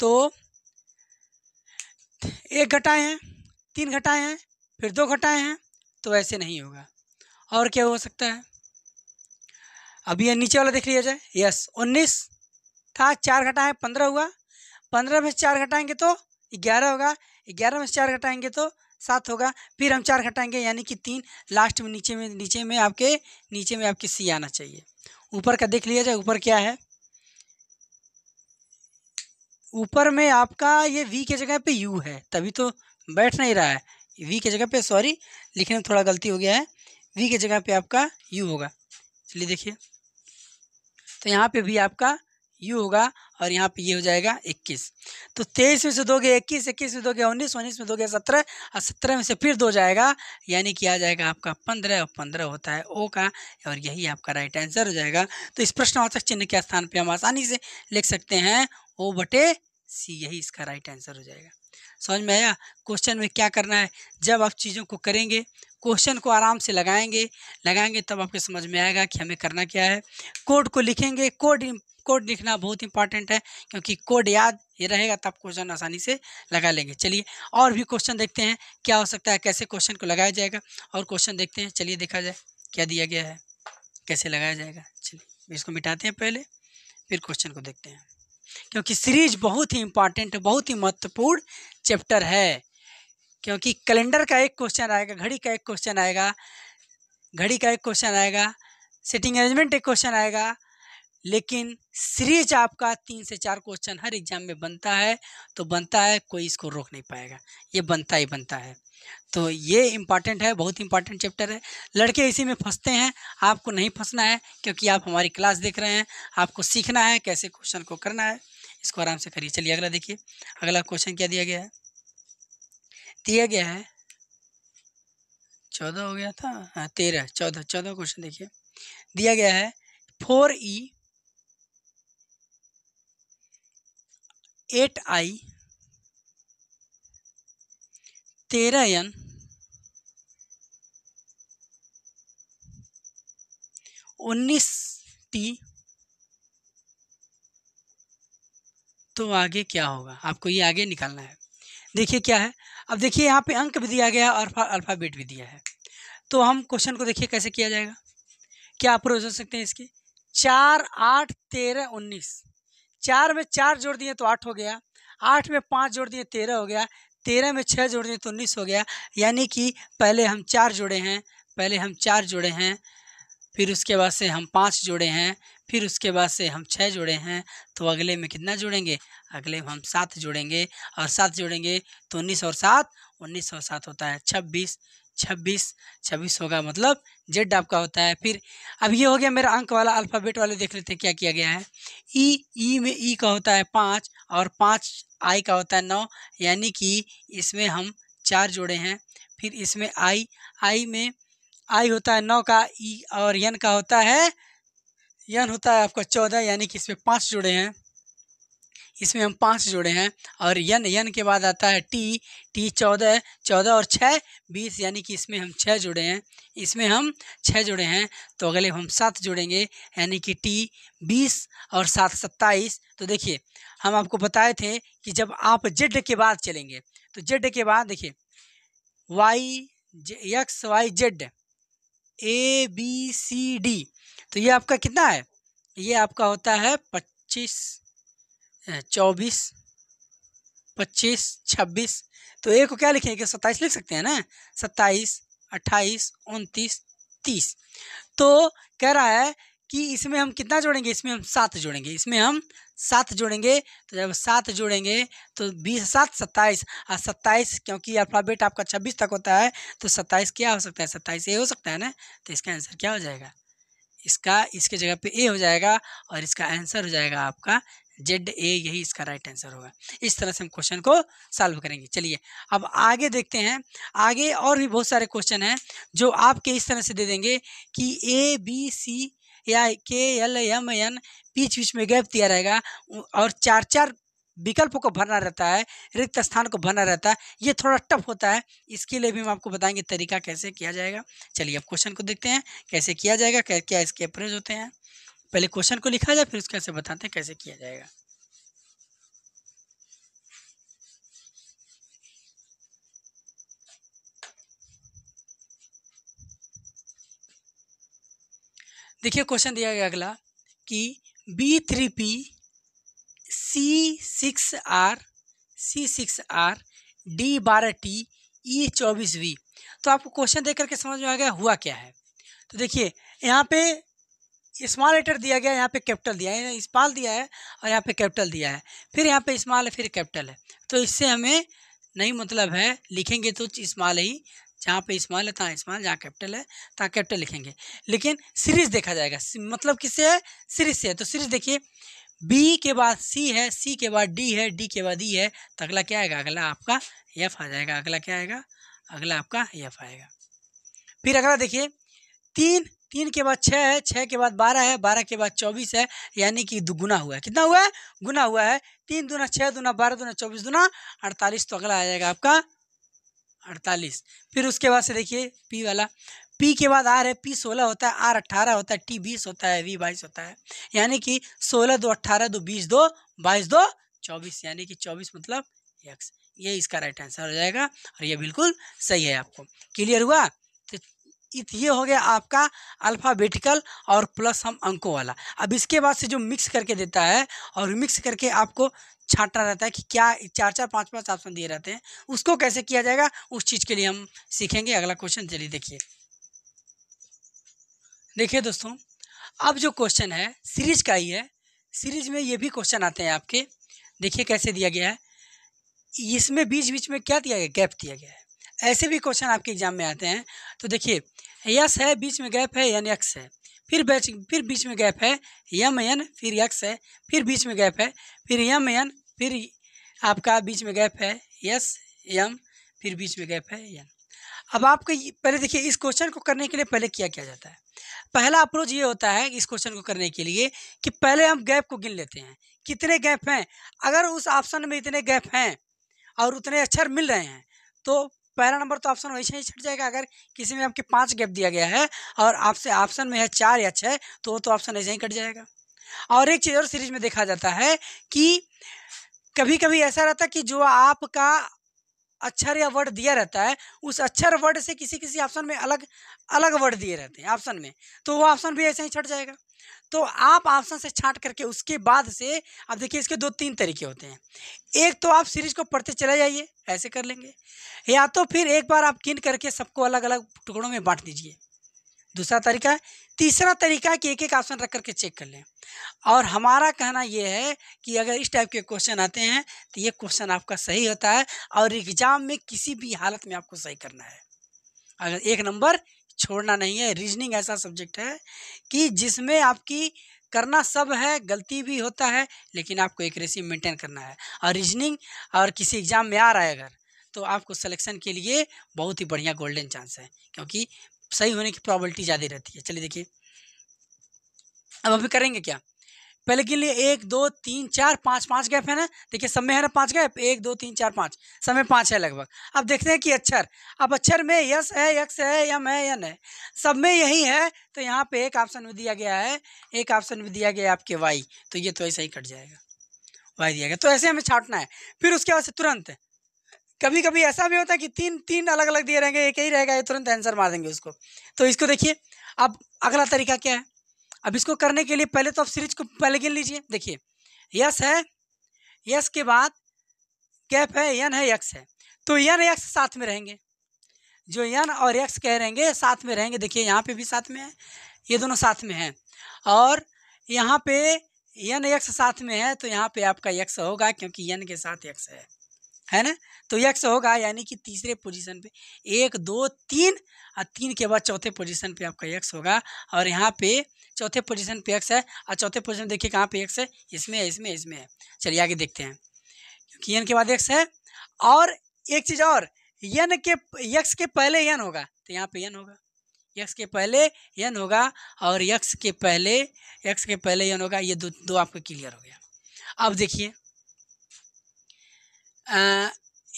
तो एक घटाए हैं तीन घटाए हैं फिर दो घटाए हैं तो ऐसे नहीं होगा और क्या हो सकता है अभी यह नीचे वाला देख लिया जाए यस उन्नीस था चार घटाएं पंद्रह हुआ पंद्रह में से चार घटाएंगे तो ग्यारह होगा ग्यारह में से चार घटाएंगे तो सात होगा फिर हम चार घटाएंगे यानी कि तीन लास्ट में नीचे में नीचे में आपके नीचे में आपके सी आना चाहिए ऊपर का देख लिया जाए ऊपर क्या है ऊपर में आपका ये वी के जगह पे यू है तभी तो बैठ नहीं रहा है वी के जगह पे सॉरी लिखने में थोड़ा गलती हो गया है वी के जगह पे आपका यू होगा चलिए देखिए तो यहाँ पे भी आपका यू होगा और यहाँ पे ये हो जाएगा इक्कीस तो तेईस में से दोगे इक्कीस इक्कीस में दोगे उन्नीस उन्नीस में दोगे सत्रह और सत्रह में से फिर दो जाएगा यानी कि आ जाएगा आपका पंद्रह और पंद्रह होता है ओ का और यही आपका राइट आंसर हो जाएगा तो इस प्रश्नवाचक चिन्ह के स्थान पर हम आसानी से लिख सकते हैं ओ बटे सी यही इसका राइट आंसर हो जाएगा समझ में आया क्वेश्चन में क्या करना है जब आप चीज़ों को करेंगे क्वेश्चन को आराम से लगाएंगे लगाएंगे तब आपके समझ में आएगा कि हमें करना क्या है कोड को लिखेंगे कोड कोड लिखना बहुत इंपॉर्टेंट है क्योंकि कोड याद ये रहेगा तब क्वेश्चन आसानी से लगा लेंगे चलिए और भी क्वेश्चन देखते हैं क्या हो सकता है कैसे क्वेश्चन को लगाया जाएगा और क्वेश्चन देखते हैं चलिए देखा जाए क्या दिया गया है कैसे लगाया जाएगा चलिए इसको मिटाते हैं पहले फिर क्वेश्चन को देखते हैं क्योंकि सीरीज बहुत ही इंपॉर्टेंट बहुत ही महत्वपूर्ण चैप्टर है क्योंकि कैलेंडर का एक क्वेश्चन आएगा घड़ी का एक क्वेश्चन आएगा घड़ी का एक क्वेश्चन आएगा सेटिंग अरेंजमेंट एक क्वेश्चन आएगा लेकिन सीरीज आपका तीन से चार क्वेश्चन हर एग्जाम में बनता है तो बनता है कोई इसको रोक नहीं पाएगा ये बनता ही बनता है तो ये इम्पॉर्टेंट है बहुत इंपॉर्टेंट चैप्टर है लड़के इसी में फंसते हैं आपको नहीं फंसना है क्योंकि आप हमारी क्लास देख रहे हैं आपको सीखना है कैसे क्वेश्चन को करना है इसको आराम से करिए चलिए अगला देखिए अगला क्वेश्चन क्या दिया गया है दिया गया है चौदह हो गया था हाँ तेरह चौदह चौदह क्वेश्चन देखिए दिया गया है four E e eight I तेरह एन उन्नीस टी तो आगे क्या होगा आपको ये आगे निकालना है देखिए क्या है अब देखिए यहाँ पे अंक भी दिया गया और अल्फ़ाबेट भी दिया है तो हम क्वेश्चन को देखिए कैसे किया जाएगा क्या आप रोज सकते हैं इसके चार आठ तेरह उन्नीस चार में चार जोड़ दिए तो आठ हो गया आठ में पाँच जोड़ दिए तेरह हो गया तेरह में छः जोड़ दिए तो उन्नीस हो गया यानी कि पहले हम चार जोड़े हैं पहले हम चार जोड़े हैं फिर उसके बाद से हम पाँच जोड़े हैं फिर उसके बाद से हम छः जोड़े हैं तो अगले में कितना जोड़ेंगे अगले में हम सात जोड़ेंगे और सात जोड़ेंगे तो उन्नीस और सात उन्नीस और सात होता है छब्बीस छब्बीस छब्बीस होगा मतलब जेड आपका होता है फिर अब ये हो गया मेरा अंक वाला अल्फ़ाबेट वाले देख लेते हैं क्या किया गया है ई ई में ई का होता है पाँच और पाँच आई का होता है नौ यानी कि इसमें हम चार जोड़े हैं फिर इसमें आई आई में आई होता है नौ का ई और यन का होता है यन होता है आपका चौदह यानी कि इसमें पाँच जोड़े हैं इसमें हम पाँच जोड़े हैं और यन यन के बाद आता है टी टी चौदह चौदह और छः बीस यानी कि इसमें हम छः जोड़े हैं इसमें हम छः जोड़े हैं तो अगले हम सात जोड़ेंगे यानी कि टी बीस और सात सत्ताईस तो देखिए हम आपको बताए थे कि जब आप जेड के बाद चलेंगे तो जेड के बाद देखिए Y X Y Z A B C D तो ये आपका कितना है ये आपका होता है पच्चीस चौबीस पच्चीस छब्बीस तो ए को क्या लिखेंगे सत्ताईस लिख सकते हैं ना सत्ताईस अट्ठाईस उनतीस तीस तो कह रहा है कि इसमें हम कितना जोड़ेंगे इसमें हम सात जोड़ेंगे इसमें हम सात जोड़ेंगे तो जब सात जोड़ेंगे तो बीस सात सत्ताईस और सत्ताईस क्योंकि अल्फ़ाबेट आपका छब्बीस तक होता है तो सत्ताईस क्या हो सकता है सत्ताईस ए हो सकता है ना तो इसका आंसर क्या हो जाएगा इसका इसके जगह पे ए हो जाएगा और इसका आंसर हो जाएगा आपका जेड ए यही इसका राइट आंसर होगा इस तरह से हम क्वेश्चन को सॉल्व करेंगे चलिए अब आगे देखते हैं आगे और भी बहुत सारे क्वेश्चन हैं जो आपके इस तरह से दे देंगे कि ए बी सी या के एल एम एन बीच बीच में गैप दिया रहेगा और चार चार विकल्पों को भरना रहता है रिक्त स्थान को भरना रहता है ये थोड़ा टफ होता है इसके लिए भी हम आपको बताएंगे तरीका कैसे किया जाएगा चलिए अब क्वेश्चन को देखते हैं कैसे किया जाएगा क्या इसके प्रयोग होते हैं पहले क्वेश्चन को लिखा जाए फिर उसके से बताते हैं कैसे किया जाएगा देखिए क्वेश्चन दिया गया अगला कि B three P C six R C six R D बारह टी ई e चौबीस वी तो आपको क्वेश्चन देख करके समझ में आ गया हुआ क्या है तो देखिए यहाँ पे स्मॉल लेटर दिया गया यहाँ पे कैपिटल दिया है स्मॉल दिया है और यहाँ पे कैपिटल दिया है फिर यहाँ पे स्मॉल है फिर कैपिटल है तो इससे हमें नहीं मतलब है लिखेंगे तो स्मॉल ही जहाँ पे स्मॉल है तहाँ स्मॉल जहाँ कैपिटल है तहाँ कैपिटल लिखेंगे लेकिन सीरीज देखा जाएगा मतलब किससे है सीरीज से है तो सीरीज देखिए बी के बाद सी है सी के बाद डी है डी के बाद ई e है तो अगला क्या आएगा अगला आपका एफ आ जाएगा अगला क्या आएगा अगला आपका एफ आएगा फिर अगला देखिए तीन तीन के बाद छः है छः के बाद बारह है बारह के बाद चौबीस है यानी कि गुना हुआ है कितना हुआ है गुना हुआ है तीन दुना छः दुना बारह दुना चौबीस दुना अड़तालीस तो अगला आ जाएगा आपका अड़तालीस फिर उसके बाद से देखिए पी वाला पी के बाद आर है पी सोलह होता है आर अट्ठारह होता है टी बीस होता है वी बाईस होता है यानी कि सोलह दो अट्ठारह दो बीस दो बाईस दो चौबीस यानी कि चौबीस मतलब एक्स ये इसका राइट आंसर हो जाएगा और ये बिल्कुल सही है आपको क्लियर हुआ इत ये हो गया आपका अल्फ़ाबेटिकल और प्लस हम अंकों वाला अब इसके बाद से जो मिक्स करके देता है और मिक्स करके आपको छांटा रहता है कि क्या चार चार पाँच पाँच ऑप्शन दिए रहते हैं उसको कैसे किया जाएगा उस चीज़ के लिए हम सीखेंगे अगला क्वेश्चन चलिए देखिए देखिए दोस्तों अब जो क्वेश्चन है सीरीज का ही है सीरीज में ये भी क्वेश्चन आते हैं आपके देखिए कैसे दिया गया है इसमें बीच बीच में क्या दिया गया गैप दिया गया है ऐसे भी क्वेश्चन आपके एग्जाम में आते हैं तो देखिए यस है बीच में गैप है यानी एक्स है फिर बैच फिर बीच में गैप है यम एन फिर यक्स है फिर बीच में गैप है फिर यम एन फिर आपका बीच में गैप है यस यम फिर बीच में गैप है यन अब आपको पहले देखिए इस क्वेश्चन को करने के लिए पहले किया क्या जाता है पहला अप्रोच ये होता है इस क्वेश्चन को करने के लिए कि पहले हम गैप को गिन लेते हैं कितने गैप हैं अगर उस ऑप्शन में इतने गैप हैं और उतने अक्षर मिल रहे हैं तो पहला नंबर तो ऑप्शन वैसे ही छट जाएगा अगर किसी में आपके पाँच गैप दिया गया है और आपसे ऑप्शन में है चार या छः तो वो तो ऑप्शन ऐसे ही कट जाएगा और एक चीज़ और सीरीज में देखा जाता है कि कभी कभी ऐसा रहता है कि जो आपका अक्षर या वर्ड दिया रहता है उस अक्षर वर्ड से किसी किसी ऑप्शन में अलग अलग वर्ड दिए रहते हैं ऑप्शन में तो वो ऑप्शन भी ऐसे ही छट जाएगा तो आप ऑप्शन से छांट करके उसके बाद से अब देखिए इसके दो तीन तरीके होते हैं एक तो आप सीरीज को पढ़ते चले जाइए ऐसे कर लेंगे या तो फिर एक बार आप किन करके सबको अलग अलग टुकड़ों में बांट दीजिए दूसरा तरीका तीसरा तरीका कि एक एक ऑप्शन रख करके चेक कर लें और हमारा कहना यह है कि अगर इस टाइप के क्वेश्चन आते हैं तो ये क्वेश्चन आपका सही होता है और एग्ज़ाम में किसी भी हालत में आपको सही करना है अगर एक नंबर छोड़ना नहीं है रीजनिंग ऐसा सब्जेक्ट है कि जिसमें आपकी करना सब है गलती भी होता है लेकिन आपको एक रेसी मेंटेन करना है और रीजनिंग और किसी एग्ज़ाम में आ रहा है अगर तो आपको सिलेक्शन के लिए बहुत ही बढ़िया गोल्डन चांस है क्योंकि सही होने की प्रॉबलिटी ज़्यादा रहती है चलिए देखिए अब अभी करेंगे क्या पहले के लिए एक दो तीन चार पाँच पाँच गैप है ना देखिए सब में है ना पाँच गैप एक दो तीन चार पाँच सब में पाँच है लगभग अब देखते हैं कि अक्षर अब अक्षर में यस है यक्स है यम है यन है सब में यही है तो यहाँ पे एक ऑप्शन भी दिया गया है एक ऑप्शन भी दिया गया है आपके वाई तो ये तो ऐसा ही कट जाएगा वाई दिया गया तो ऐसे हमें छाटना है फिर उसके बाद से तुरंत कभी कभी ऐसा भी होता है कि तीन तीन अलग अलग दिए रहेंगे एक ही रहेगा ये तुरंत आंसर मार देंगे उसको तो इसको देखिए अब अगला तरीका क्या है अब इसको करने के लिए पहले तो आप सीरीज को पहले गिन लीजिए देखिए यस है यस के बाद कैप है यन है यक्स है तो यन यक्स साथ में रहेंगे जो यन और यक्स कह रहेंगे साथ में रहेंगे देखिए यहाँ पे भी साथ में है ये दोनों साथ में हैं और यहाँ पे यन यक्स साथ में है तो यहाँ पे आपका यक्स होगा क्योंकि यन के साथ यक्स है है ना तो यक्ष होगा यानी कि तीसरे पोजीशन पे एक दो तीन और तीन के बाद चौथे पोजीशन पे आपका यक्स होगा और यहाँ पे चौथे पोजीशन पे यक्ष है और चौथे पोजीशन देखिए कहाँ पे यक्ष है इसमें है इसमें इसमें है चलिए आगे देखते हैं क्योंकि यन के बाद एक है और एक चीज़ और यन के यक्स के पहले यन होगा तो यहाँ पे यन होगा यक्स के पहले यन होगा और यक्स के पहले यक्ष के पहले यन होगा ये दो दो आपको क्लियर हो गया अब देखिए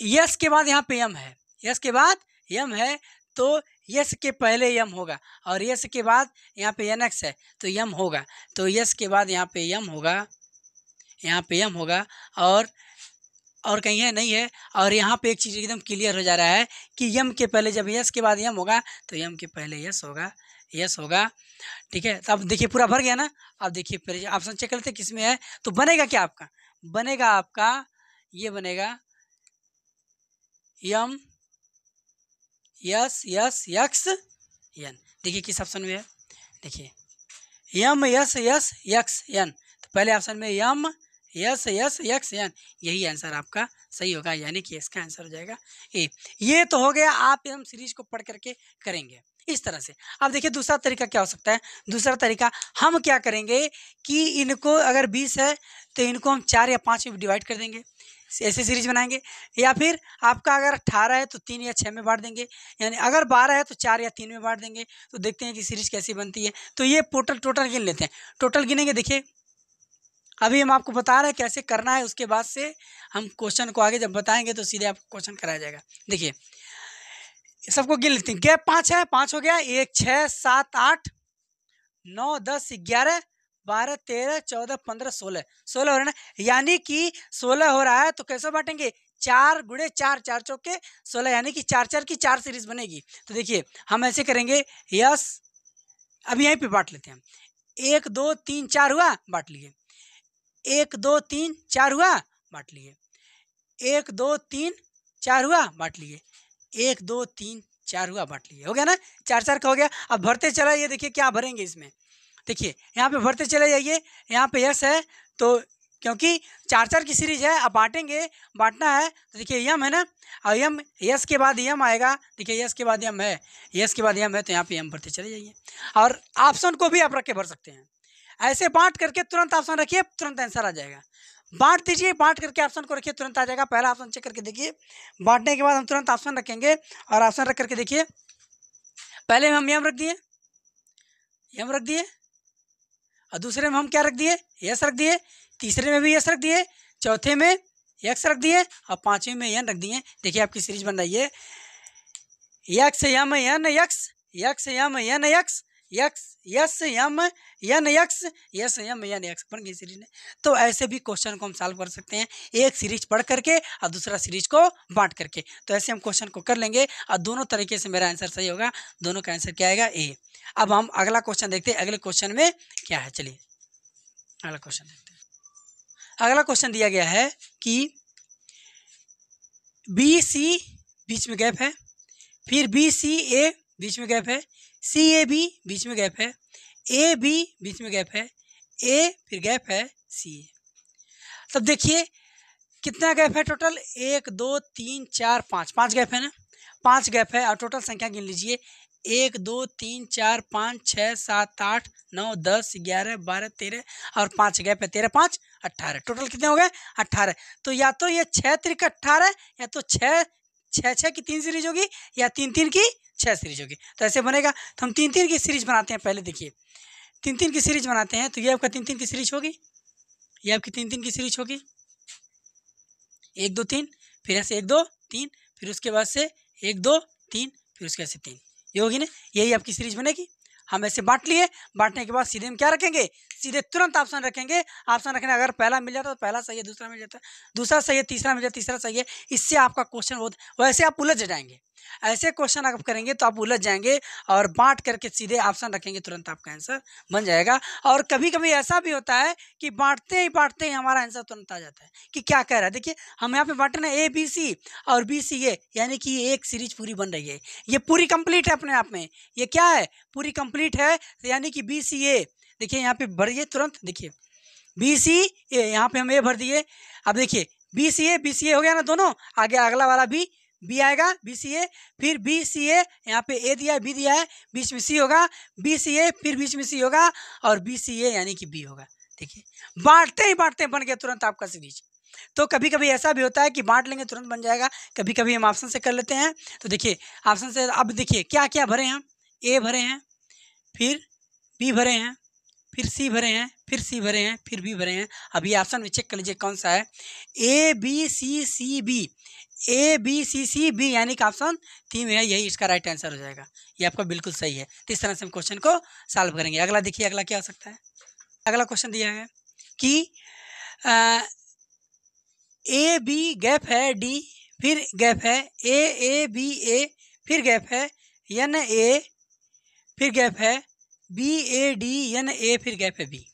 यस के बाद यहाँ पे यम है यस के बाद यम है तो यस के पहले यम होगा और यस के बाद यहाँ पे एन एक्स है तो यम होगा तो यस के बाद यहाँ पे यम होगा यहाँ पे यम होगा और और कहीं है नहीं है और यहाँ पे एक चीज़ एकदम क्लियर हो जा रहा है कि यम के पहले जब यस के बाद यम होगा तो यम के पहले यस होगा यस होगा ठीक है तो अब देखिए पूरा भर गया ना अब देखिए फिर ऑप्शन चेक करते किस में है तो बनेगा क्या आपका बनेगा आपका ये बनेगा M S S X N देखिए किस ऑप्शन में है देखिए M S S X N तो पहले ऑप्शन में M S S X N यही आंसर आपका सही होगा यानी कि इसका आंसर हो जाएगा ए ये तो हो गया आप हम सीरीज को पढ़ करके करेंगे इस तरह से अब देखिए दूसरा तरीका क्या हो सकता है दूसरा तरीका हम क्या करेंगे कि इनको अगर बीस है तो इनको हम चार या पाँच में डिवाइड कर देंगे ऐसे सीरीज बनाएंगे या फिर आपका अगर अट्ठारह है तो तीन या छः में बांट देंगे यानी अगर बारह है तो चार या तीन में बांट देंगे तो देखते हैं कि सीरीज कैसी बनती है तो ये टोटल टोटल गिन लेते हैं टोटल गिनेंगे देखिए अभी हम आपको बता रहे हैं कैसे करना है उसके बाद से हम क्वेश्चन को आगे जब बताएंगे तो सीधे आपको क्वेश्चन कराया जाएगा देखिए सबको गिन लेते हैं गैप पाँच है पाँच हो गया एक छः सात आठ नौ दस ग्यारह बारह तेरह चौदह पंद्रह सोलह सोलह हो रहा है ना यानी कि सोलह हो रहा है तो कैसे बांटेंगे चार गुड़े चार चार चौके सोलह यानी कि चार चार की चार सीरीज बनेगी तो देखिए हम ऐसे करेंगे यस अब यहीं पे बांट लेते हैं एक दो तीन चार हुआ बांट लिए एक दो तीन चार हुआ बांट लिए एक दो तीन चार हुआ बांट लिए एक दो तीन चार हुआ बांट लिए हो गया ना चार चार का हो गया अब भरते चला ये देखिए क्या भरेंगे इसमें देखिए यहाँ पे बढ़ते चले जाइए यहाँ पे यस है तो क्योंकि चार चार की सीरीज है अब बांटेंगे बांटना है तो देखिए यम है ना और यम यस के बाद यम आएगा देखिए यस के बाद यम है यस के बाद यम है तो यहाँ पे यम भरते चले जाइए और ऑप्शन को भी आप रख के भर सकते हैं ऐसे बांट करके तुरंत ऑप्शन रखिए तुरंत आंसर आ जाएगा बांट दीजिए बांट करके ऑप्शन को रखिए तुरंत आ जाएगा पहला ऑप्शन चेक करके देखिए बांटने के बाद हम तुरंत ऑप्शन रखेंगे और ऑप्शन रख करके देखिए पहले हम यम रख दिए यम रख दिए और दूसरे में हम क्या रख दिए यस रख दिए तीसरे में भी यस रख दिए चौथे में यक्स रख दिए और पाँचवें में यन रख दिए देखिए आपकी सीरीज बन रही है X M N X X M N X X S M N X S M N X बन गई सीरीज ने तो ऐसे भी क्वेश्चन को हम सॉल्व कर सकते हैं एक सीरीज पढ़ करके और दूसरा सीरीज को बांट करके तो ऐसे हम क्वेश्चन को कर लेंगे और दोनों तरीके से मेरा आंसर सही होगा दोनों का आंसर क्या आएगा ए अब हम अगला क्वेश्चन देखते हैं अगले क्वेश्चन में क्या है चलिए अगला क्वेश्चन देखते हैं अगला क्वेश्चन दिया गया है कि बी सी बीच में गैप है फिर बी सी ए बीच में गैप है सी ए बी बीच में गैप है ए बी बीच में गैप है ए फिर गैप है सी ए तब देखिए कितना गैप है टोटल एक दो तीन चार पाँच पाँच गैप है ना पाँच गैप है और टोटल संख्या गिन लीजिए एक दो तीन चार पाँच छः सात आठ नौ दस ग्यारह बारह तेरह और पाँच गैप है तेरह पाँच अट्ठारह टोटल कितने हो गए अट्ठारह तो या तो ये छः त्रिक अट्ठारह या तो छः छः छः की तीन सीरीज होगी या तीन तीन की छः सीरीज होगी तो ऐसे बनेगा तो हम तीन तीन की सीरीज बनाते हैं पहले देखिए तीन तीन की सीरीज बनाते हैं तो ये आपका तीन तीन की सीरीज होगी ये आपकी तीन तीन की सीरीज होगी एक दो तीन फिर ऐसे एक दो तीन फिर उसके बाद से एक दो तीन फिर उसके बाद से तीन ये होगी ना यही आपकी सीरीज बनेगी हम ऐसे बांट लिए बांटने के बाद सीधे हम क्या रखेंगे सीधे तुरंत ऑप्शन रखेंगे ऑप्शन रखने अगर पहला मिल जाता तो पहला सही है दूसरा मिल जाता दूसरा सही है तीसरा मिल जाता तीसरा सही है इससे आपका क्वेश्चन बहुत वैसे आप उलझ जाएंगे ऐसे क्वेश्चन आप करेंगे तो आप उलझ जाएंगे और बांट करके सीधे ऑप्शन रखेंगे तुरंत आपका आंसर बन जाएगा और कभी कभी ऐसा भी होता है कि बांटते ही बांटते ही हमारा आंसर तुरंत आ जाता है कि क्या कह रहा है देखिए हम यहाँ पे बांट रहे हैं ए बी सी और बी सी ए यानी कि एक सीरीज पूरी बन रही है ये पूरी कंप्लीट है अपने आप में ये क्या है पूरी कंप्लीट है यानी कि बी सी ए देखिए यहाँ पे भरिए तुरंत देखिए बी सी ए यहाँ पे हम ए भर दिए अब देखिए बी सी ए बी सी ए हो गया ना दोनों आगे अगला वाला भी बी आएगा बी सी ए फिर बी सी ए यहाँ पे ए दिया है बी दिया है बीच में सी होगा बी सी ए फिर बीच में सी होगा और बी सी ए यानी कि बी होगा ठीक है बांटते ही बांटते बन गया तुरंत आपका सीरीज तो कभी कभी ऐसा भी होता है कि बांट लेंगे तुरंत बन जाएगा कभी कभी हम ऑप्शन से कर लेते हैं तो देखिए ऑप्शन से अब देखिए क्या क्या भरे हैं ए भरे हैं फिर बी भरे हैं फिर सी भरे हैं फिर सी भरे हैं फिर बी भरे हैं अभी ऑप्शन में चेक कर लीजिए कौन सा है A B C C B A B C C B यानी कि ऑप्शन थी है यही इसका राइट आंसर हो जाएगा ये आपका बिल्कुल सही है तो इस तरह से हम क्वेश्चन को सॉल्व करेंगे अगला देखिए अगला क्या हो सकता है अगला क्वेश्चन दिया है कि ए बी गैप है डी फिर गैप है ए ए बी ए फिर गैप है एन ए फिर गैप है B A D N A फिर गैप है बी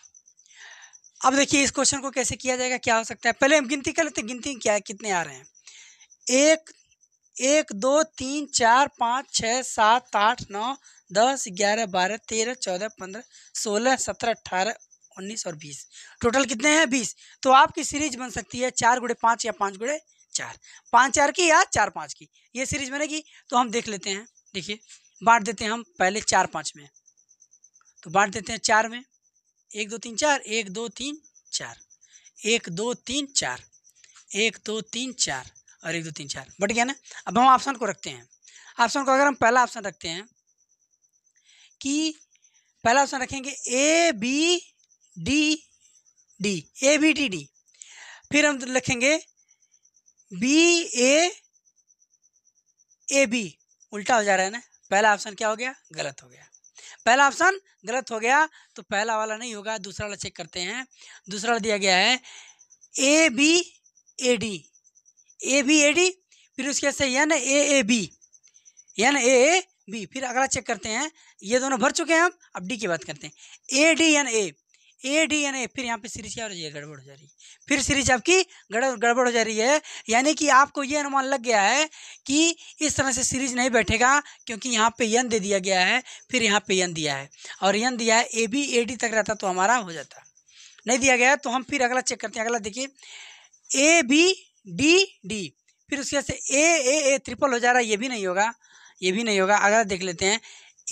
अब देखिए इस क्वेश्चन को कैसे किया जाएगा क्या हो सकता है पहले हम गिनती कर लेते हैं गिनती क्या है कितने आ रहे हैं एक एक दो तीन चार पाँच छः सात आठ नौ दस ग्यारह बारह तेरह चौदह पंद्रह सोलह सत्रह अट्ठारह उन्नीस और बीस टोटल कितने हैं बीस तो आपकी सीरीज बन सकती है चार गुड़े पाँच या पाँच गुड़े चार पाँच चार की या चार पाँच की ये सीरीज बनेगी तो हम देख लेते हैं देखिए बांट देते हैं हम पहले चार पाँच में तो बांट देते हैं चार में एक दो तीन चार एक दो तीन चार एक दो तीन चार एक दो तीन चार और एक दो तीन चार बट गया ना अब हम ऑप्शन को रखते हैं ऑप्शन को अगर हम पहला ऑप्शन रखते हैं कि पहला ऑप्शन रखेंगे A B D D A B D D फिर हम लिखेंगे बी ए ए बी उल्टा हो जा रहा है ना पहला ऑप्शन क्या हो गया गलत हो गया पहला ऑप्शन गलत हो गया तो पहला वाला नहीं होगा दूसरा वाला चेक करते हैं दूसरा वाला दिया गया है A B A D A B A D फिर उसके से N A A B N A A B फिर अगला चेक करते हैं ये दोनों भर चुके हैं हम अब डी की बात करते हैं A D N A A D N A फिर यहाँ पे सीरीज क्या हो रही है गड़बड़ हो जा रही है फिर सीरीज आपकी गड़बड़ हो जा रही है यानी कि आपको ये अनुमान लग गया है कि इस तरह से सीरीज नहीं बैठेगा क्योंकि यहाँ पे यन दे दिया गया है फिर यहाँ पे यन दिया है और यन दिया है ए बी ए डी तक रहता तो हमारा हो जाता नहीं दिया गया तो हम फिर अगला चेक करते हैं अगला देखिए ए बी डी डी फिर उसके बाद से ए ए ए ट्रिपल हो जा रहा है ये भी नहीं होगा ये भी नहीं होगा अगर देख लेते हैं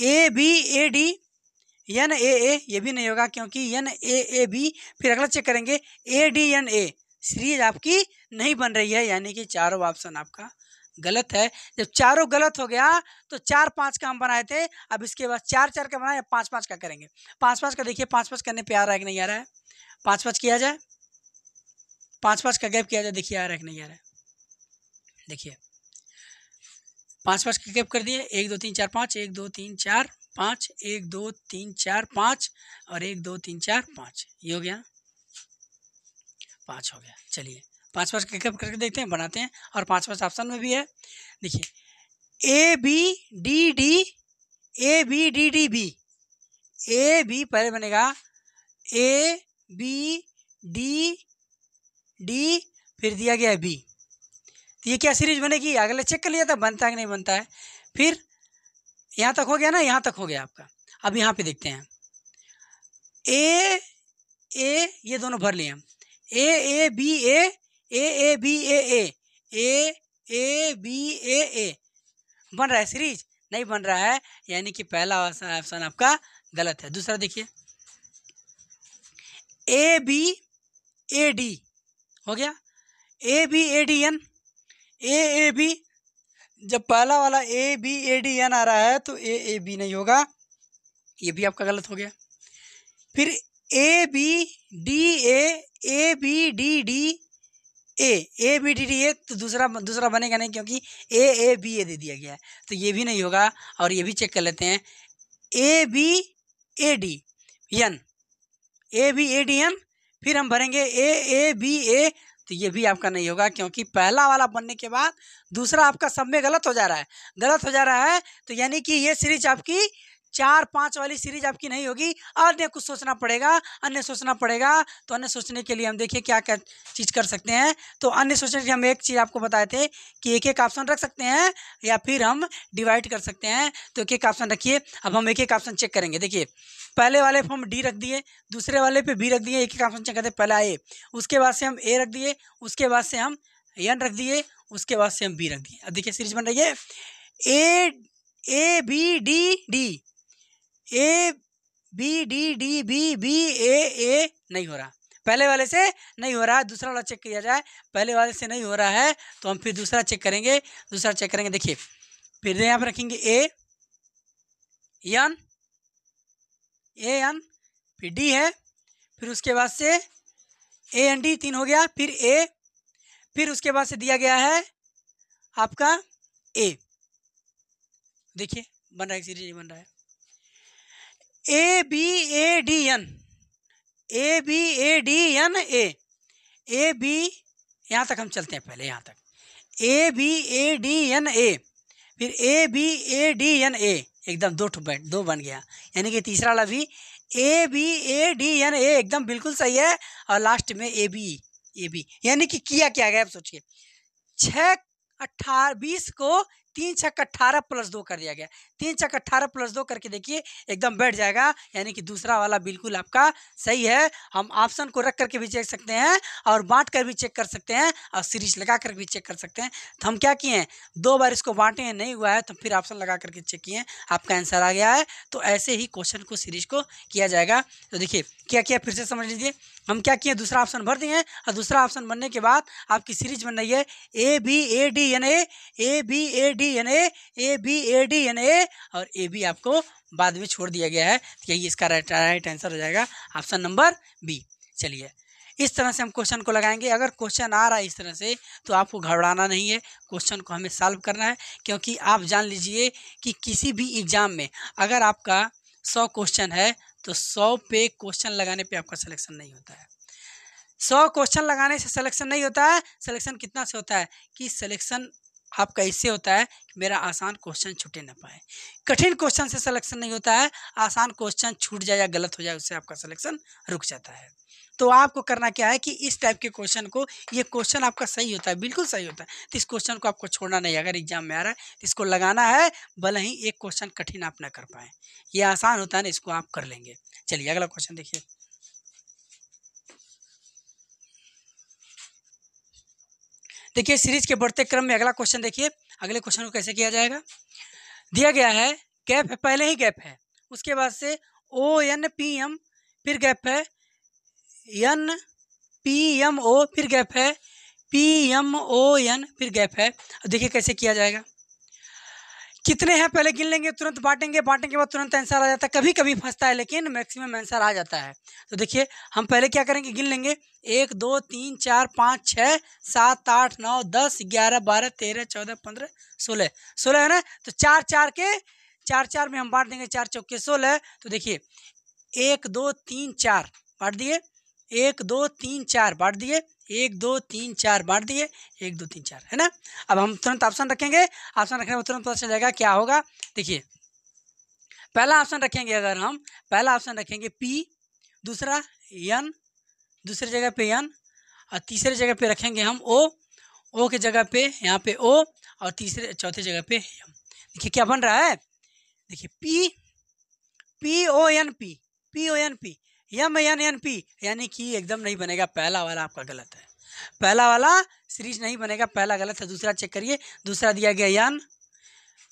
A B A D N A A ये भी नहीं होगा क्योंकि एन ए ए बी फिर अगला चेक करेंगे A D N A series आपकी नहीं बन रही है यानी कि चारों ऑप्शन आपका गलत है जब चारों गलत हो गया तो चार पाँच का हम बनाए थे अब इसके बाद चार चार का बनाए पाँच पाँच का करेंगे पाँच पाँच का देखिए पाँच पाँच करने पे आ रहा है कि नहीं आ रहा है पाँच पाँच किया जाए पाँच पाँच का गैप किया जाए देखिए आ रहा है नहीं आ रहा है देखिए पाँच पाँच का गैप कर दिए एक दो तीन चार पाँच एक दो तीन चार पाँच एक दो तीन चार पाँच और एक दो तीन चार पाँच ये हो गया पाँच हो गया चलिए पाँच पाँच का गैप करके देखते हैं बनाते हैं और पाँच पाँच ऑप्शन में भी है देखिए A B D D A B D D B A B पहले बनेगा ए बी डी डी फिर दिया गया है बी तो ये क्या सीरीज बनेगी अगले चेक कर लिया था बनता है कि नहीं बनता है फिर यहाँ तक हो गया ना यहाँ तक हो गया आपका अब यहाँ पे देखते हैं ए ए ये दोनों भर लिए हम A A B A A A B A A A A B A A बन रहा है सीरीज नहीं बन रहा है यानी कि पहला ऑप्शन आपका गलत है दूसरा देखिए ए बी ए डी हो गया A B A D N A A B जब पहला वाला A B A D N आ रहा है तो ए ए बी नहीं होगा ये भी आपका गलत हो गया फिर A B D A A B D D A A B D D A तो दूसरा दूसरा बनेगा नहीं क्योंकि ए ए बी ए दे दिया गया है तो ये भी नहीं होगा और ये भी चेक कर लेते हैं A B A D N A B A D N फिर हम भरेंगे ए ए बी ए तो ये भी आपका नहीं होगा क्योंकि पहला वाला बनने के बाद दूसरा आपका सब में गलत हो जा रहा है गलत हो जा रहा है तो यानी कि ये सीरीज आपकी चार पाँच वाली सीरीज आपकी नहीं होगी अन्य कुछ सोचना पड़ेगा अन्य सोचना पड़ेगा तो अन्य सोचने के लिए हम देखिए क्या क्या चीज़ कर सकते हैं तो अन्य सोचने के हम एक चीज़ आपको बताए थे कि एक एक ऑप्शन रख सकते हैं या फिर हम डिवाइड कर सकते हैं तो एक एक ऑप्शन रखिए अब हम एक एक ऑप्शन चेक करेंगे देखिए पहले वाले पर हम डी रख दिए दूसरे वाले पे बी रख दिए एक एक ऑप्शन चेक करते पहला ए उसके बाद से हम ए रख दिए उसके बाद से हम एन रख दिए उसके बाद से हम बी रख दिए अब देखिए सीरीज बन रही है A A B D D A B D D B B A A नहीं हो रहा पहले वाले से नहीं हो रहा है दूसरा वाला चेक किया जाए पहले वाले से नहीं हो रहा है तो हम फिर दूसरा चेक करेंगे दूसरा चेक करेंगे देखिए फिर यहाँ पर रखेंगे ए एन ए एन फिर डी है फिर उसके बाद से ए एन डी तीन हो गया फिर ए फिर उसके बाद से दिया गया है आपका ए देखिए बन रहा है सीरीज नहीं बन रहा है A B A D N A B A D N A A B यहाँ तक हम चलते हैं पहले यहाँ तक A B A D N A फिर A B A D N A एकदम दो दो बन गया यानी कि तीसरा वाला भी A B A D N A एकदम बिल्कुल सही है और लास्ट में ए बी ए बी यानी कि किया क्या गया आप सोचिए छः अट्ठारह बीस को तीन छः अट्ठारह प्लस दो कर दिया गया तीन चक अट्ठारह प्लस दो करके देखिए एकदम बैठ जाएगा यानी कि दूसरा वाला बिल्कुल आपका सही है हम ऑप्शन को रख करके भी चेक सकते हैं और बांट कर भी चेक कर सकते हैं और सीरीज लगा कर भी चेक कर सकते हैं तो हम क्या किए हैं दो बार इसको बांटे हैं नहीं हुआ है तो फिर ऑप्शन लगा करके चेक किए आपका आंसर आ गया है तो ऐसे ही क्वेश्चन को सीरीज को किया जाएगा तो देखिए क्या किया फिर से समझ लीजिए हम क्या किए दूसरा ऑप्शन भर दिए और दूसरा ऑप्शन बनने के बाद आपकी सीरीज बन रही है A B A D N A B A D N A B A D N A और ए बी आपको बाद में छोड़ दिया गया है तो यही इसका राइट राइट आंसर हो जाएगा ऑप्शन नंबर बी चलिए इस तरह से हम क्वेश्चन को लगाएंगे अगर क्वेश्चन आ रहा है इस तरह से तो आपको घबराना नहीं है क्वेश्चन को हमें सॉल्व करना है क्योंकि आप जान लीजिए कि किसी भी एग्ज़ाम में अगर आपका सौ क्वेश्चन है तो सौ पे क्वेश्चन लगाने पे आपका सिलेक्शन नहीं होता है सौ क्वेश्चन लगाने से सिलेक्शन नहीं होता है सिलेक्शन कितना से होता है कि सिलेक्शन आपका इससे होता है कि मेरा आसान क्वेश्चन छूटे ना पाए कठिन क्वेश्चन से सिलेक्शन नहीं होता है आसान क्वेश्चन छूट जाए या गलत हो जाए उससे आपका सिलेक्शन रुक जाता है तो आपको करना क्या है कि इस टाइप के क्वेश्चन को ये क्वेश्चन आपका सही होता है बिल्कुल सही होता है तो इस क्वेश्चन को आपको छोड़ना नहीं अगर एग्जाम में आ रहा है तो इसको लगाना है भले ही एक क्वेश्चन कठिन आप ना कर पाए ये आसान होता है ना इसको आप कर लेंगे चलिए अगला क्वेश्चन देखिए देखिए सीरीज के बढ़ते क्रम में अगला क्वेश्चन देखिए अगले क्वेश्चन को कैसे किया जाएगा दिया गया है गैप है पहले ही गैप है उसके बाद से ओ एन पी एम फिर गैप है एन पी एम ओ फिर गैप है पी एम ओ एन फिर गैप है देखिए कैसे किया जाएगा कितने हैं पहले गिन लेंगे तुरंत बांटेंगे बांटने के बाद तुरंत आंसर आ जाता है कभी कभी फंसता है लेकिन मैक्सिमम आंसर आ जाता है तो देखिए हम पहले क्या करेंगे गिन लेंगे एक दो तीन चार पाँच छः सात आठ नौ दस ग्यारह बारह तेरह चौदह पंद्रह सोलह सोलह है ना तो चार चार के चार चार में हम बांट देंगे चार चौके सोलह तो देखिए एक दो तीन चार बांट दिए एक दो तीन चार बांट दिए एक दो तीन चार बांट दिए एक दो तीन चार है ना अब हम तुरंत ऑप्शन रखेंगे ऑप्शन रखने में तुरंत पता चल जाएगा क्या होगा देखिए पहला ऑप्शन रखेंगे अगर हम पहला ऑप्शन रखेंगे पी दूसरा एन दूसरी जगह पे एन और तीसरे जगह पे रखेंगे हम ओ ओ के जगह पे यहाँ पे ओ और तीसरे चौथे जगह पे एम देखिए क्या बन रहा है देखिए P P O N P P O N P M N N P यानी कि एकदम नहीं बनेगा पहला वाला आपका गलत है पहला वाला सीरीज नहीं बनेगा पहला गलत है दूसरा चेक करिए दूसरा दिया गया यन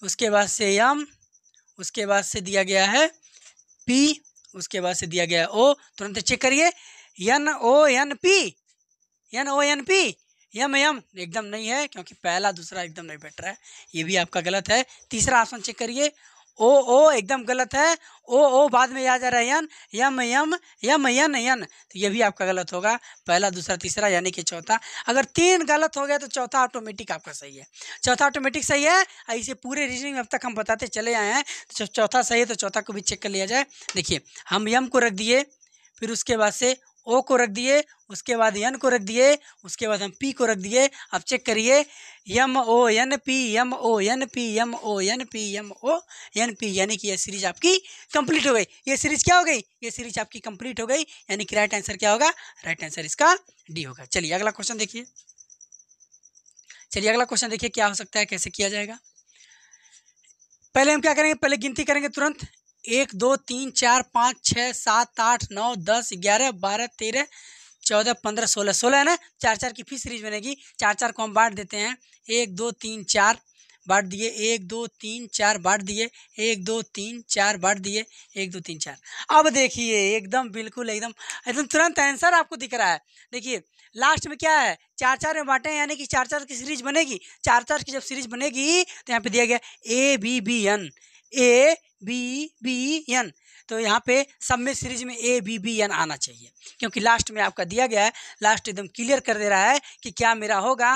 उसके बाद से यम उसके बाद से दिया गया है पी उसके बाद से दिया गया ओ तुरंत चेक करिए N O N P N O N P M M एकदम नहीं है क्योंकि पहला दूसरा एकदम नहीं बैठ रहा है ये भी आपका गलत है तीसरा ऑप्शन चेक करिए ओ ओ एकदम गलत है ओ ओ बाद में आ जा रहा है यन यम यम यम यन यन तो ये भी आपका गलत होगा पहला दूसरा तीसरा यानी कि चौथा अगर तीन गलत हो गया तो चौथा ऑटोमेटिक आपका सही है चौथा ऑटोमेटिक सही है ऐसे पूरे रीजनिंग में अब तक हम बताते चले आए हैं तो चौथा सही है तो चौथा को भी चेक कर लिया जाए देखिए हम यम को रख दिए फिर उसके बाद से ओ को रख दिए उसके बाद एन को रख दिए उसके बाद हम पी को रख दिए अब चेक करिए M O N P M O N P M O N P M O N P यानी कि यह सीरीज आपकी कंप्लीट हो गई ये सीरीज क्या हो गई ये सीरीज आपकी कंप्लीट हो गई यानी कि राइट आंसर क्या होगा राइट आंसर इसका डी होगा चलिए अगला क्वेश्चन देखिए चलिए अगला क्वेश्चन देखिए क्या हो सकता है कैसे किया जाएगा पहले हम क्या करेंगे पहले गिनती करेंगे तुरंत एक दो तीन चार पाँच छः सात आठ नौ दस ग्यारह बारह तेरह चौदह पंद्रह सोलह सोलह है ना चार चार की फिर सीरीज बनेगी चार चार को हम बांट देते हैं एक दो तीन चार बांट दिए एक दो तीन चार बांट दिए एक दो तीन चार बांट दिए एक दो तीन चार अब देखिए एकदम बिल्कुल एकदम एकदम तुरंत आंसर आपको दिख रहा है देखिए लास्ट में क्या है चार चार में बांटे यानी कि चार चार की सीरीज बनेगी चार चार की जब सीरीज बनेगी तो यहाँ पे दिया गया A B B N A B B N तो यहाँ पे सब में सीरीज में ए बी बी एन आना चाहिए क्योंकि लास्ट में आपका दिया गया है लास्ट एकदम क्लियर कर दे रहा है कि क्या मेरा होगा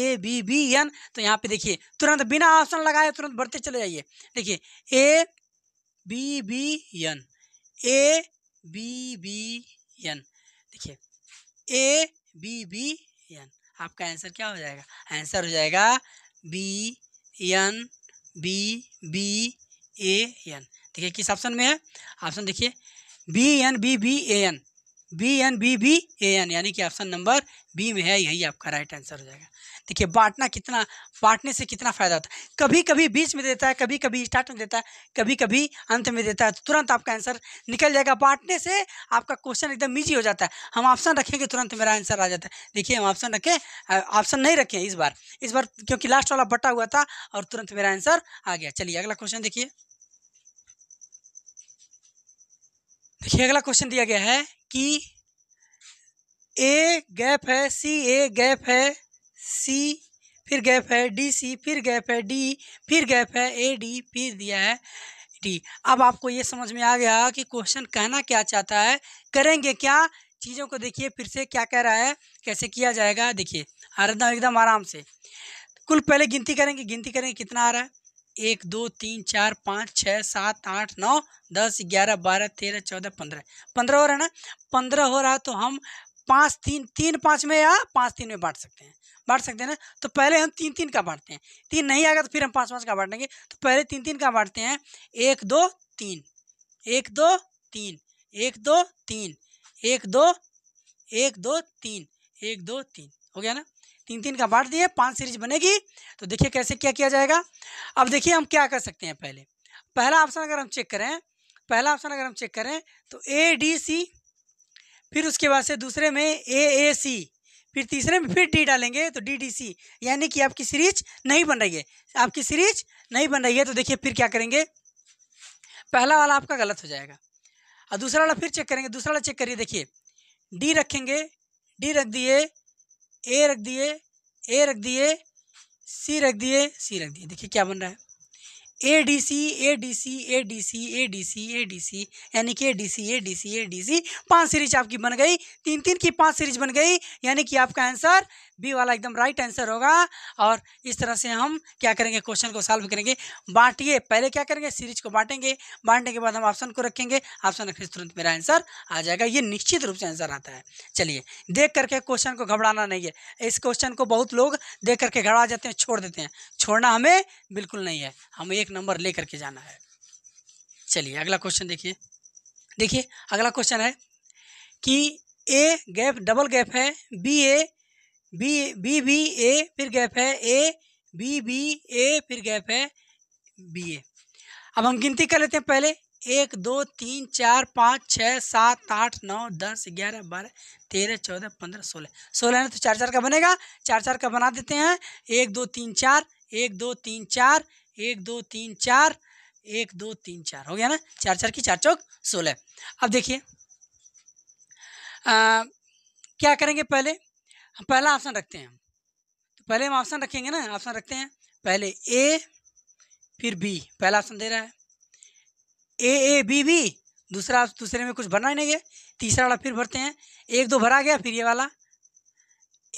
ए बी बी एन तो यहाँ पे देखिए तुरंत बिना ऑप्शन लगाए तुरंत बढ़ते चले जाइए देखिए A B B N A B B N देखिए ए बी बी एन आपका आंसर क्या हो जाएगा आंसर हो जाएगा B N B B A N देखिए किस ऑप्शन में है ऑप्शन देखिए B N B B A N B N B B A N यानी कि ऑप्शन नंबर बी में है यही आपका राइट आंसर हो जाएगा देखिए बांटना कितना बांटने से कितना फ़ायदा होता है कभी कभी बीच में देता है कभी कभी स्टार्ट में देता है कभी कभी अंत में देता है तो तुरंत आपका आंसर निकल जाएगा बांटने से आपका क्वेश्चन एकदम ईजी हो जाता है हम ऑप्शन रखेंगे तुरंत मेरा आंसर आ जाता है देखिए हम ऑप्शन रखें ऑप्शन नहीं रखें इस बार इस बार क्योंकि लास्ट वाला बटा हुआ था और तुरंत मेरा आंसर आ गया चलिए अगला क्वेश्चन देखिए देखिए अगला क्वेश्चन दिया गया है कि ए गैप है सी ए गैप है सी फिर गैप है डी सी फिर गैप है डी फिर गैप है ए डी फिर दिया है डी अब आपको ये समझ में आ गया कि क्वेश्चन कहना क्या चाहता है करेंगे क्या चीज़ों को देखिए फिर से क्या कह रहा है कैसे किया जाएगा देखिए हरदम एकदम आराम से कुल पहले गिनती करेंगे गिनती करेंगे कितना आ रहा है एक दो तीन चार पाँच छः सात आठ नौ दस ग्यारह बारह तेरह चौदह पंद्रह पंद्रह हो रहा है ना पंद्रह हो रहा है तो हम पाँच तीन तीन पाँच में या पाँच तीन में बांट सकते हैं बांट सकते हैं ना तो पहले हम तीन तीन का बांटते हैं तीन नहीं आएगा तो फिर हम पाँच पाँच का बांटेंगे तो पहले तीन तीन का बांटते हैं एक दो तीन एक दो तीन एक दो तीन एक दो एक दो तीन एक दो तीन हो गया ना तीन तीन का बांट दिए पांच सीरीज बनेगी तो देखिए कैसे क्या किया जाएगा अब देखिए हम क्या कर सकते हैं पहले पहला ऑप्शन अगर हम चेक करें पहला ऑप्शन अगर हम चेक करें तो ए डी सी फिर उसके बाद से दूसरे में ए ए सी फिर तीसरे में फिर डी डालेंगे तो डी डी सी यानी कि आपकी सीरीज नहीं बन रही है आपकी सीरीज नहीं बन रही है तो देखिए फिर क्या करेंगे पहला वाला आपका गलत हो जाएगा और दूसरा वाला फिर चेक करेंगे दूसरा वाला चेक करिए देखिए डी रखेंगे डी रख दिए ए रख दिए ए रख दिए सी रख दिए सी रख दिए देखिए क्या बन रहा है A D C A D C A D C A D C A D C यानी कि A D C A D C A D C पांच सीरीज आपकी बन गई तीन तीन की पांच सीरीज बन गई यानी कि आपका आंसर बी वाला एकदम राइट आंसर होगा और इस तरह से हम क्या करेंगे क्वेश्चन को सॉल्व करेंगे बांटिए पहले क्या करेंगे सीरीज को बांटेंगे बांटने के बाद हम ऑप्शन को रखेंगे ऑप्शन रखने से तुरंत मेरा आंसर आ जाएगा ये निश्चित रूप से आंसर आता है चलिए देख करके क्वेश्चन को घबराना नहीं है इस क्वेश्चन को बहुत लोग देख करके घबरा जाते हैं छोड़ देते हैं छोड़ना हमें बिल्कुल नहीं है हमें एक नंबर ले करके जाना है चलिए अगला क्वेश्चन देखिए देखिए अगला क्वेश्चन है कि ए गैप डबल गैप है B A B B B A फिर गैप है ए बी बी ए फिर गैप है बी ए अब हम गिनती कर लेते हैं पहले एक दो तीन चार पाँच छः सात आठ नौ दस ग्यारह बारह तेरह चौदह पंद्रह सोलह सोलह है तो चार चार का बनेगा चार चार का बना देते हैं एक दो तीन चार एक दो तीन चार एक दो तीन चार एक दो तीन चार हो गया ना चार चार की चार चौक सोलह अब देखिए क्या करेंगे पहले हम पहला ऑप्शन रखते हैं तो पहले हम ऑप्शन रखेंगे ना ऑप्शन रखते हैं पहले ए फिर बी पहला ऑप्शन दे रहा है ए ए बी बी दूसरा दूसरे में कुछ भरना ही नहीं है तीसरा वाला फिर भरते हैं एक दो भरा गया फिर ये वाला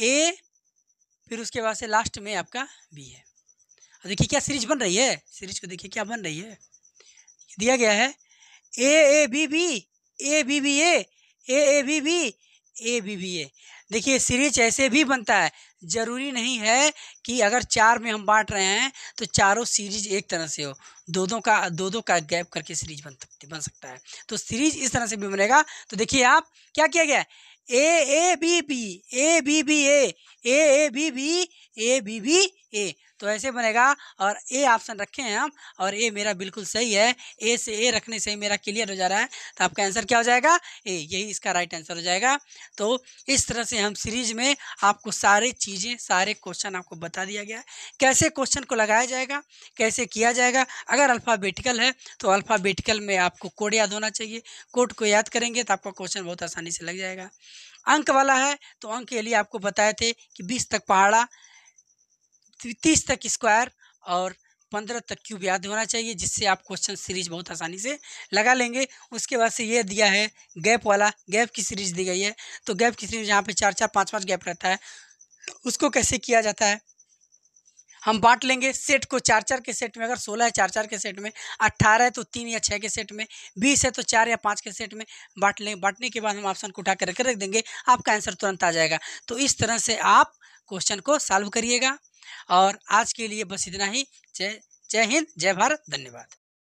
ए फिर उसके बाद से लास्ट में आपका बी है अब देखिए क्या सीरीज बन रही है सीरीज को देखिए क्या बन रही है दिया गया है A A B B A B B A A A B B A B B A देखिए सीरीज ऐसे भी बनता है ज़रूरी नहीं है कि अगर चार में हम बांट रहे हैं तो चारों सीरीज एक तरह से हो दो दो का दो दो का गैप करके सीरीज बन सकती बन सकता है तो सीरीज इस तरह से भी बनेगा तो देखिए आप क्या किया गया A A B B A B B A A A B B A B B A तो ऐसे बनेगा और ए ऑप्शन रखे हैं हम और ए मेरा बिल्कुल सही है ए से ए रखने से ही मेरा क्लियर हो जा रहा है तो आपका आंसर क्या हो जाएगा ए यही इसका राइट आंसर हो जाएगा तो इस तरह से हम सीरीज में आपको सारे चीज़ें सारे क्वेश्चन आपको बता दिया गया है कैसे क्वेश्चन को लगाया जाएगा कैसे किया जाएगा अगर अल्फ़ाबेटिकल है तो अल्फ़ाबेटिकल में आपको कोड याद होना चाहिए कोड को याद करेंगे तो आपका क्वेश्चन बहुत आसानी से लग जाएगा अंक वाला है तो अंक के लिए आपको बताए थे कि बीस तक पहाड़ा तीस तक स्क्वायर और पंद्रह तक क्यूब याद होना चाहिए जिससे आप क्वेश्चन सीरीज बहुत आसानी से लगा लेंगे उसके बाद से ये दिया है गैप वाला गैप की सीरीज दी गई है तो गैप की सीरीज यहाँ पे चार चार पाँच पाँच गैप रहता है उसको कैसे किया जाता है हम बांट लेंगे सेट को चार चार के सेट में अगर सोलह है चार चार के सेट में अट्ठारह है तो तीन या छः के सेट में बीस है तो चार या पाँच के सेट में बांट लेंगे बांटने के बाद हम ऑप्शन को उठा कर रख देंगे आपका आंसर तुरंत आ जाएगा तो इस तरह से आप क्वेश्चन को सॉल्व करिएगा और आज के लिए बस इतना ही जय जय हिंद जय भारत धन्यवाद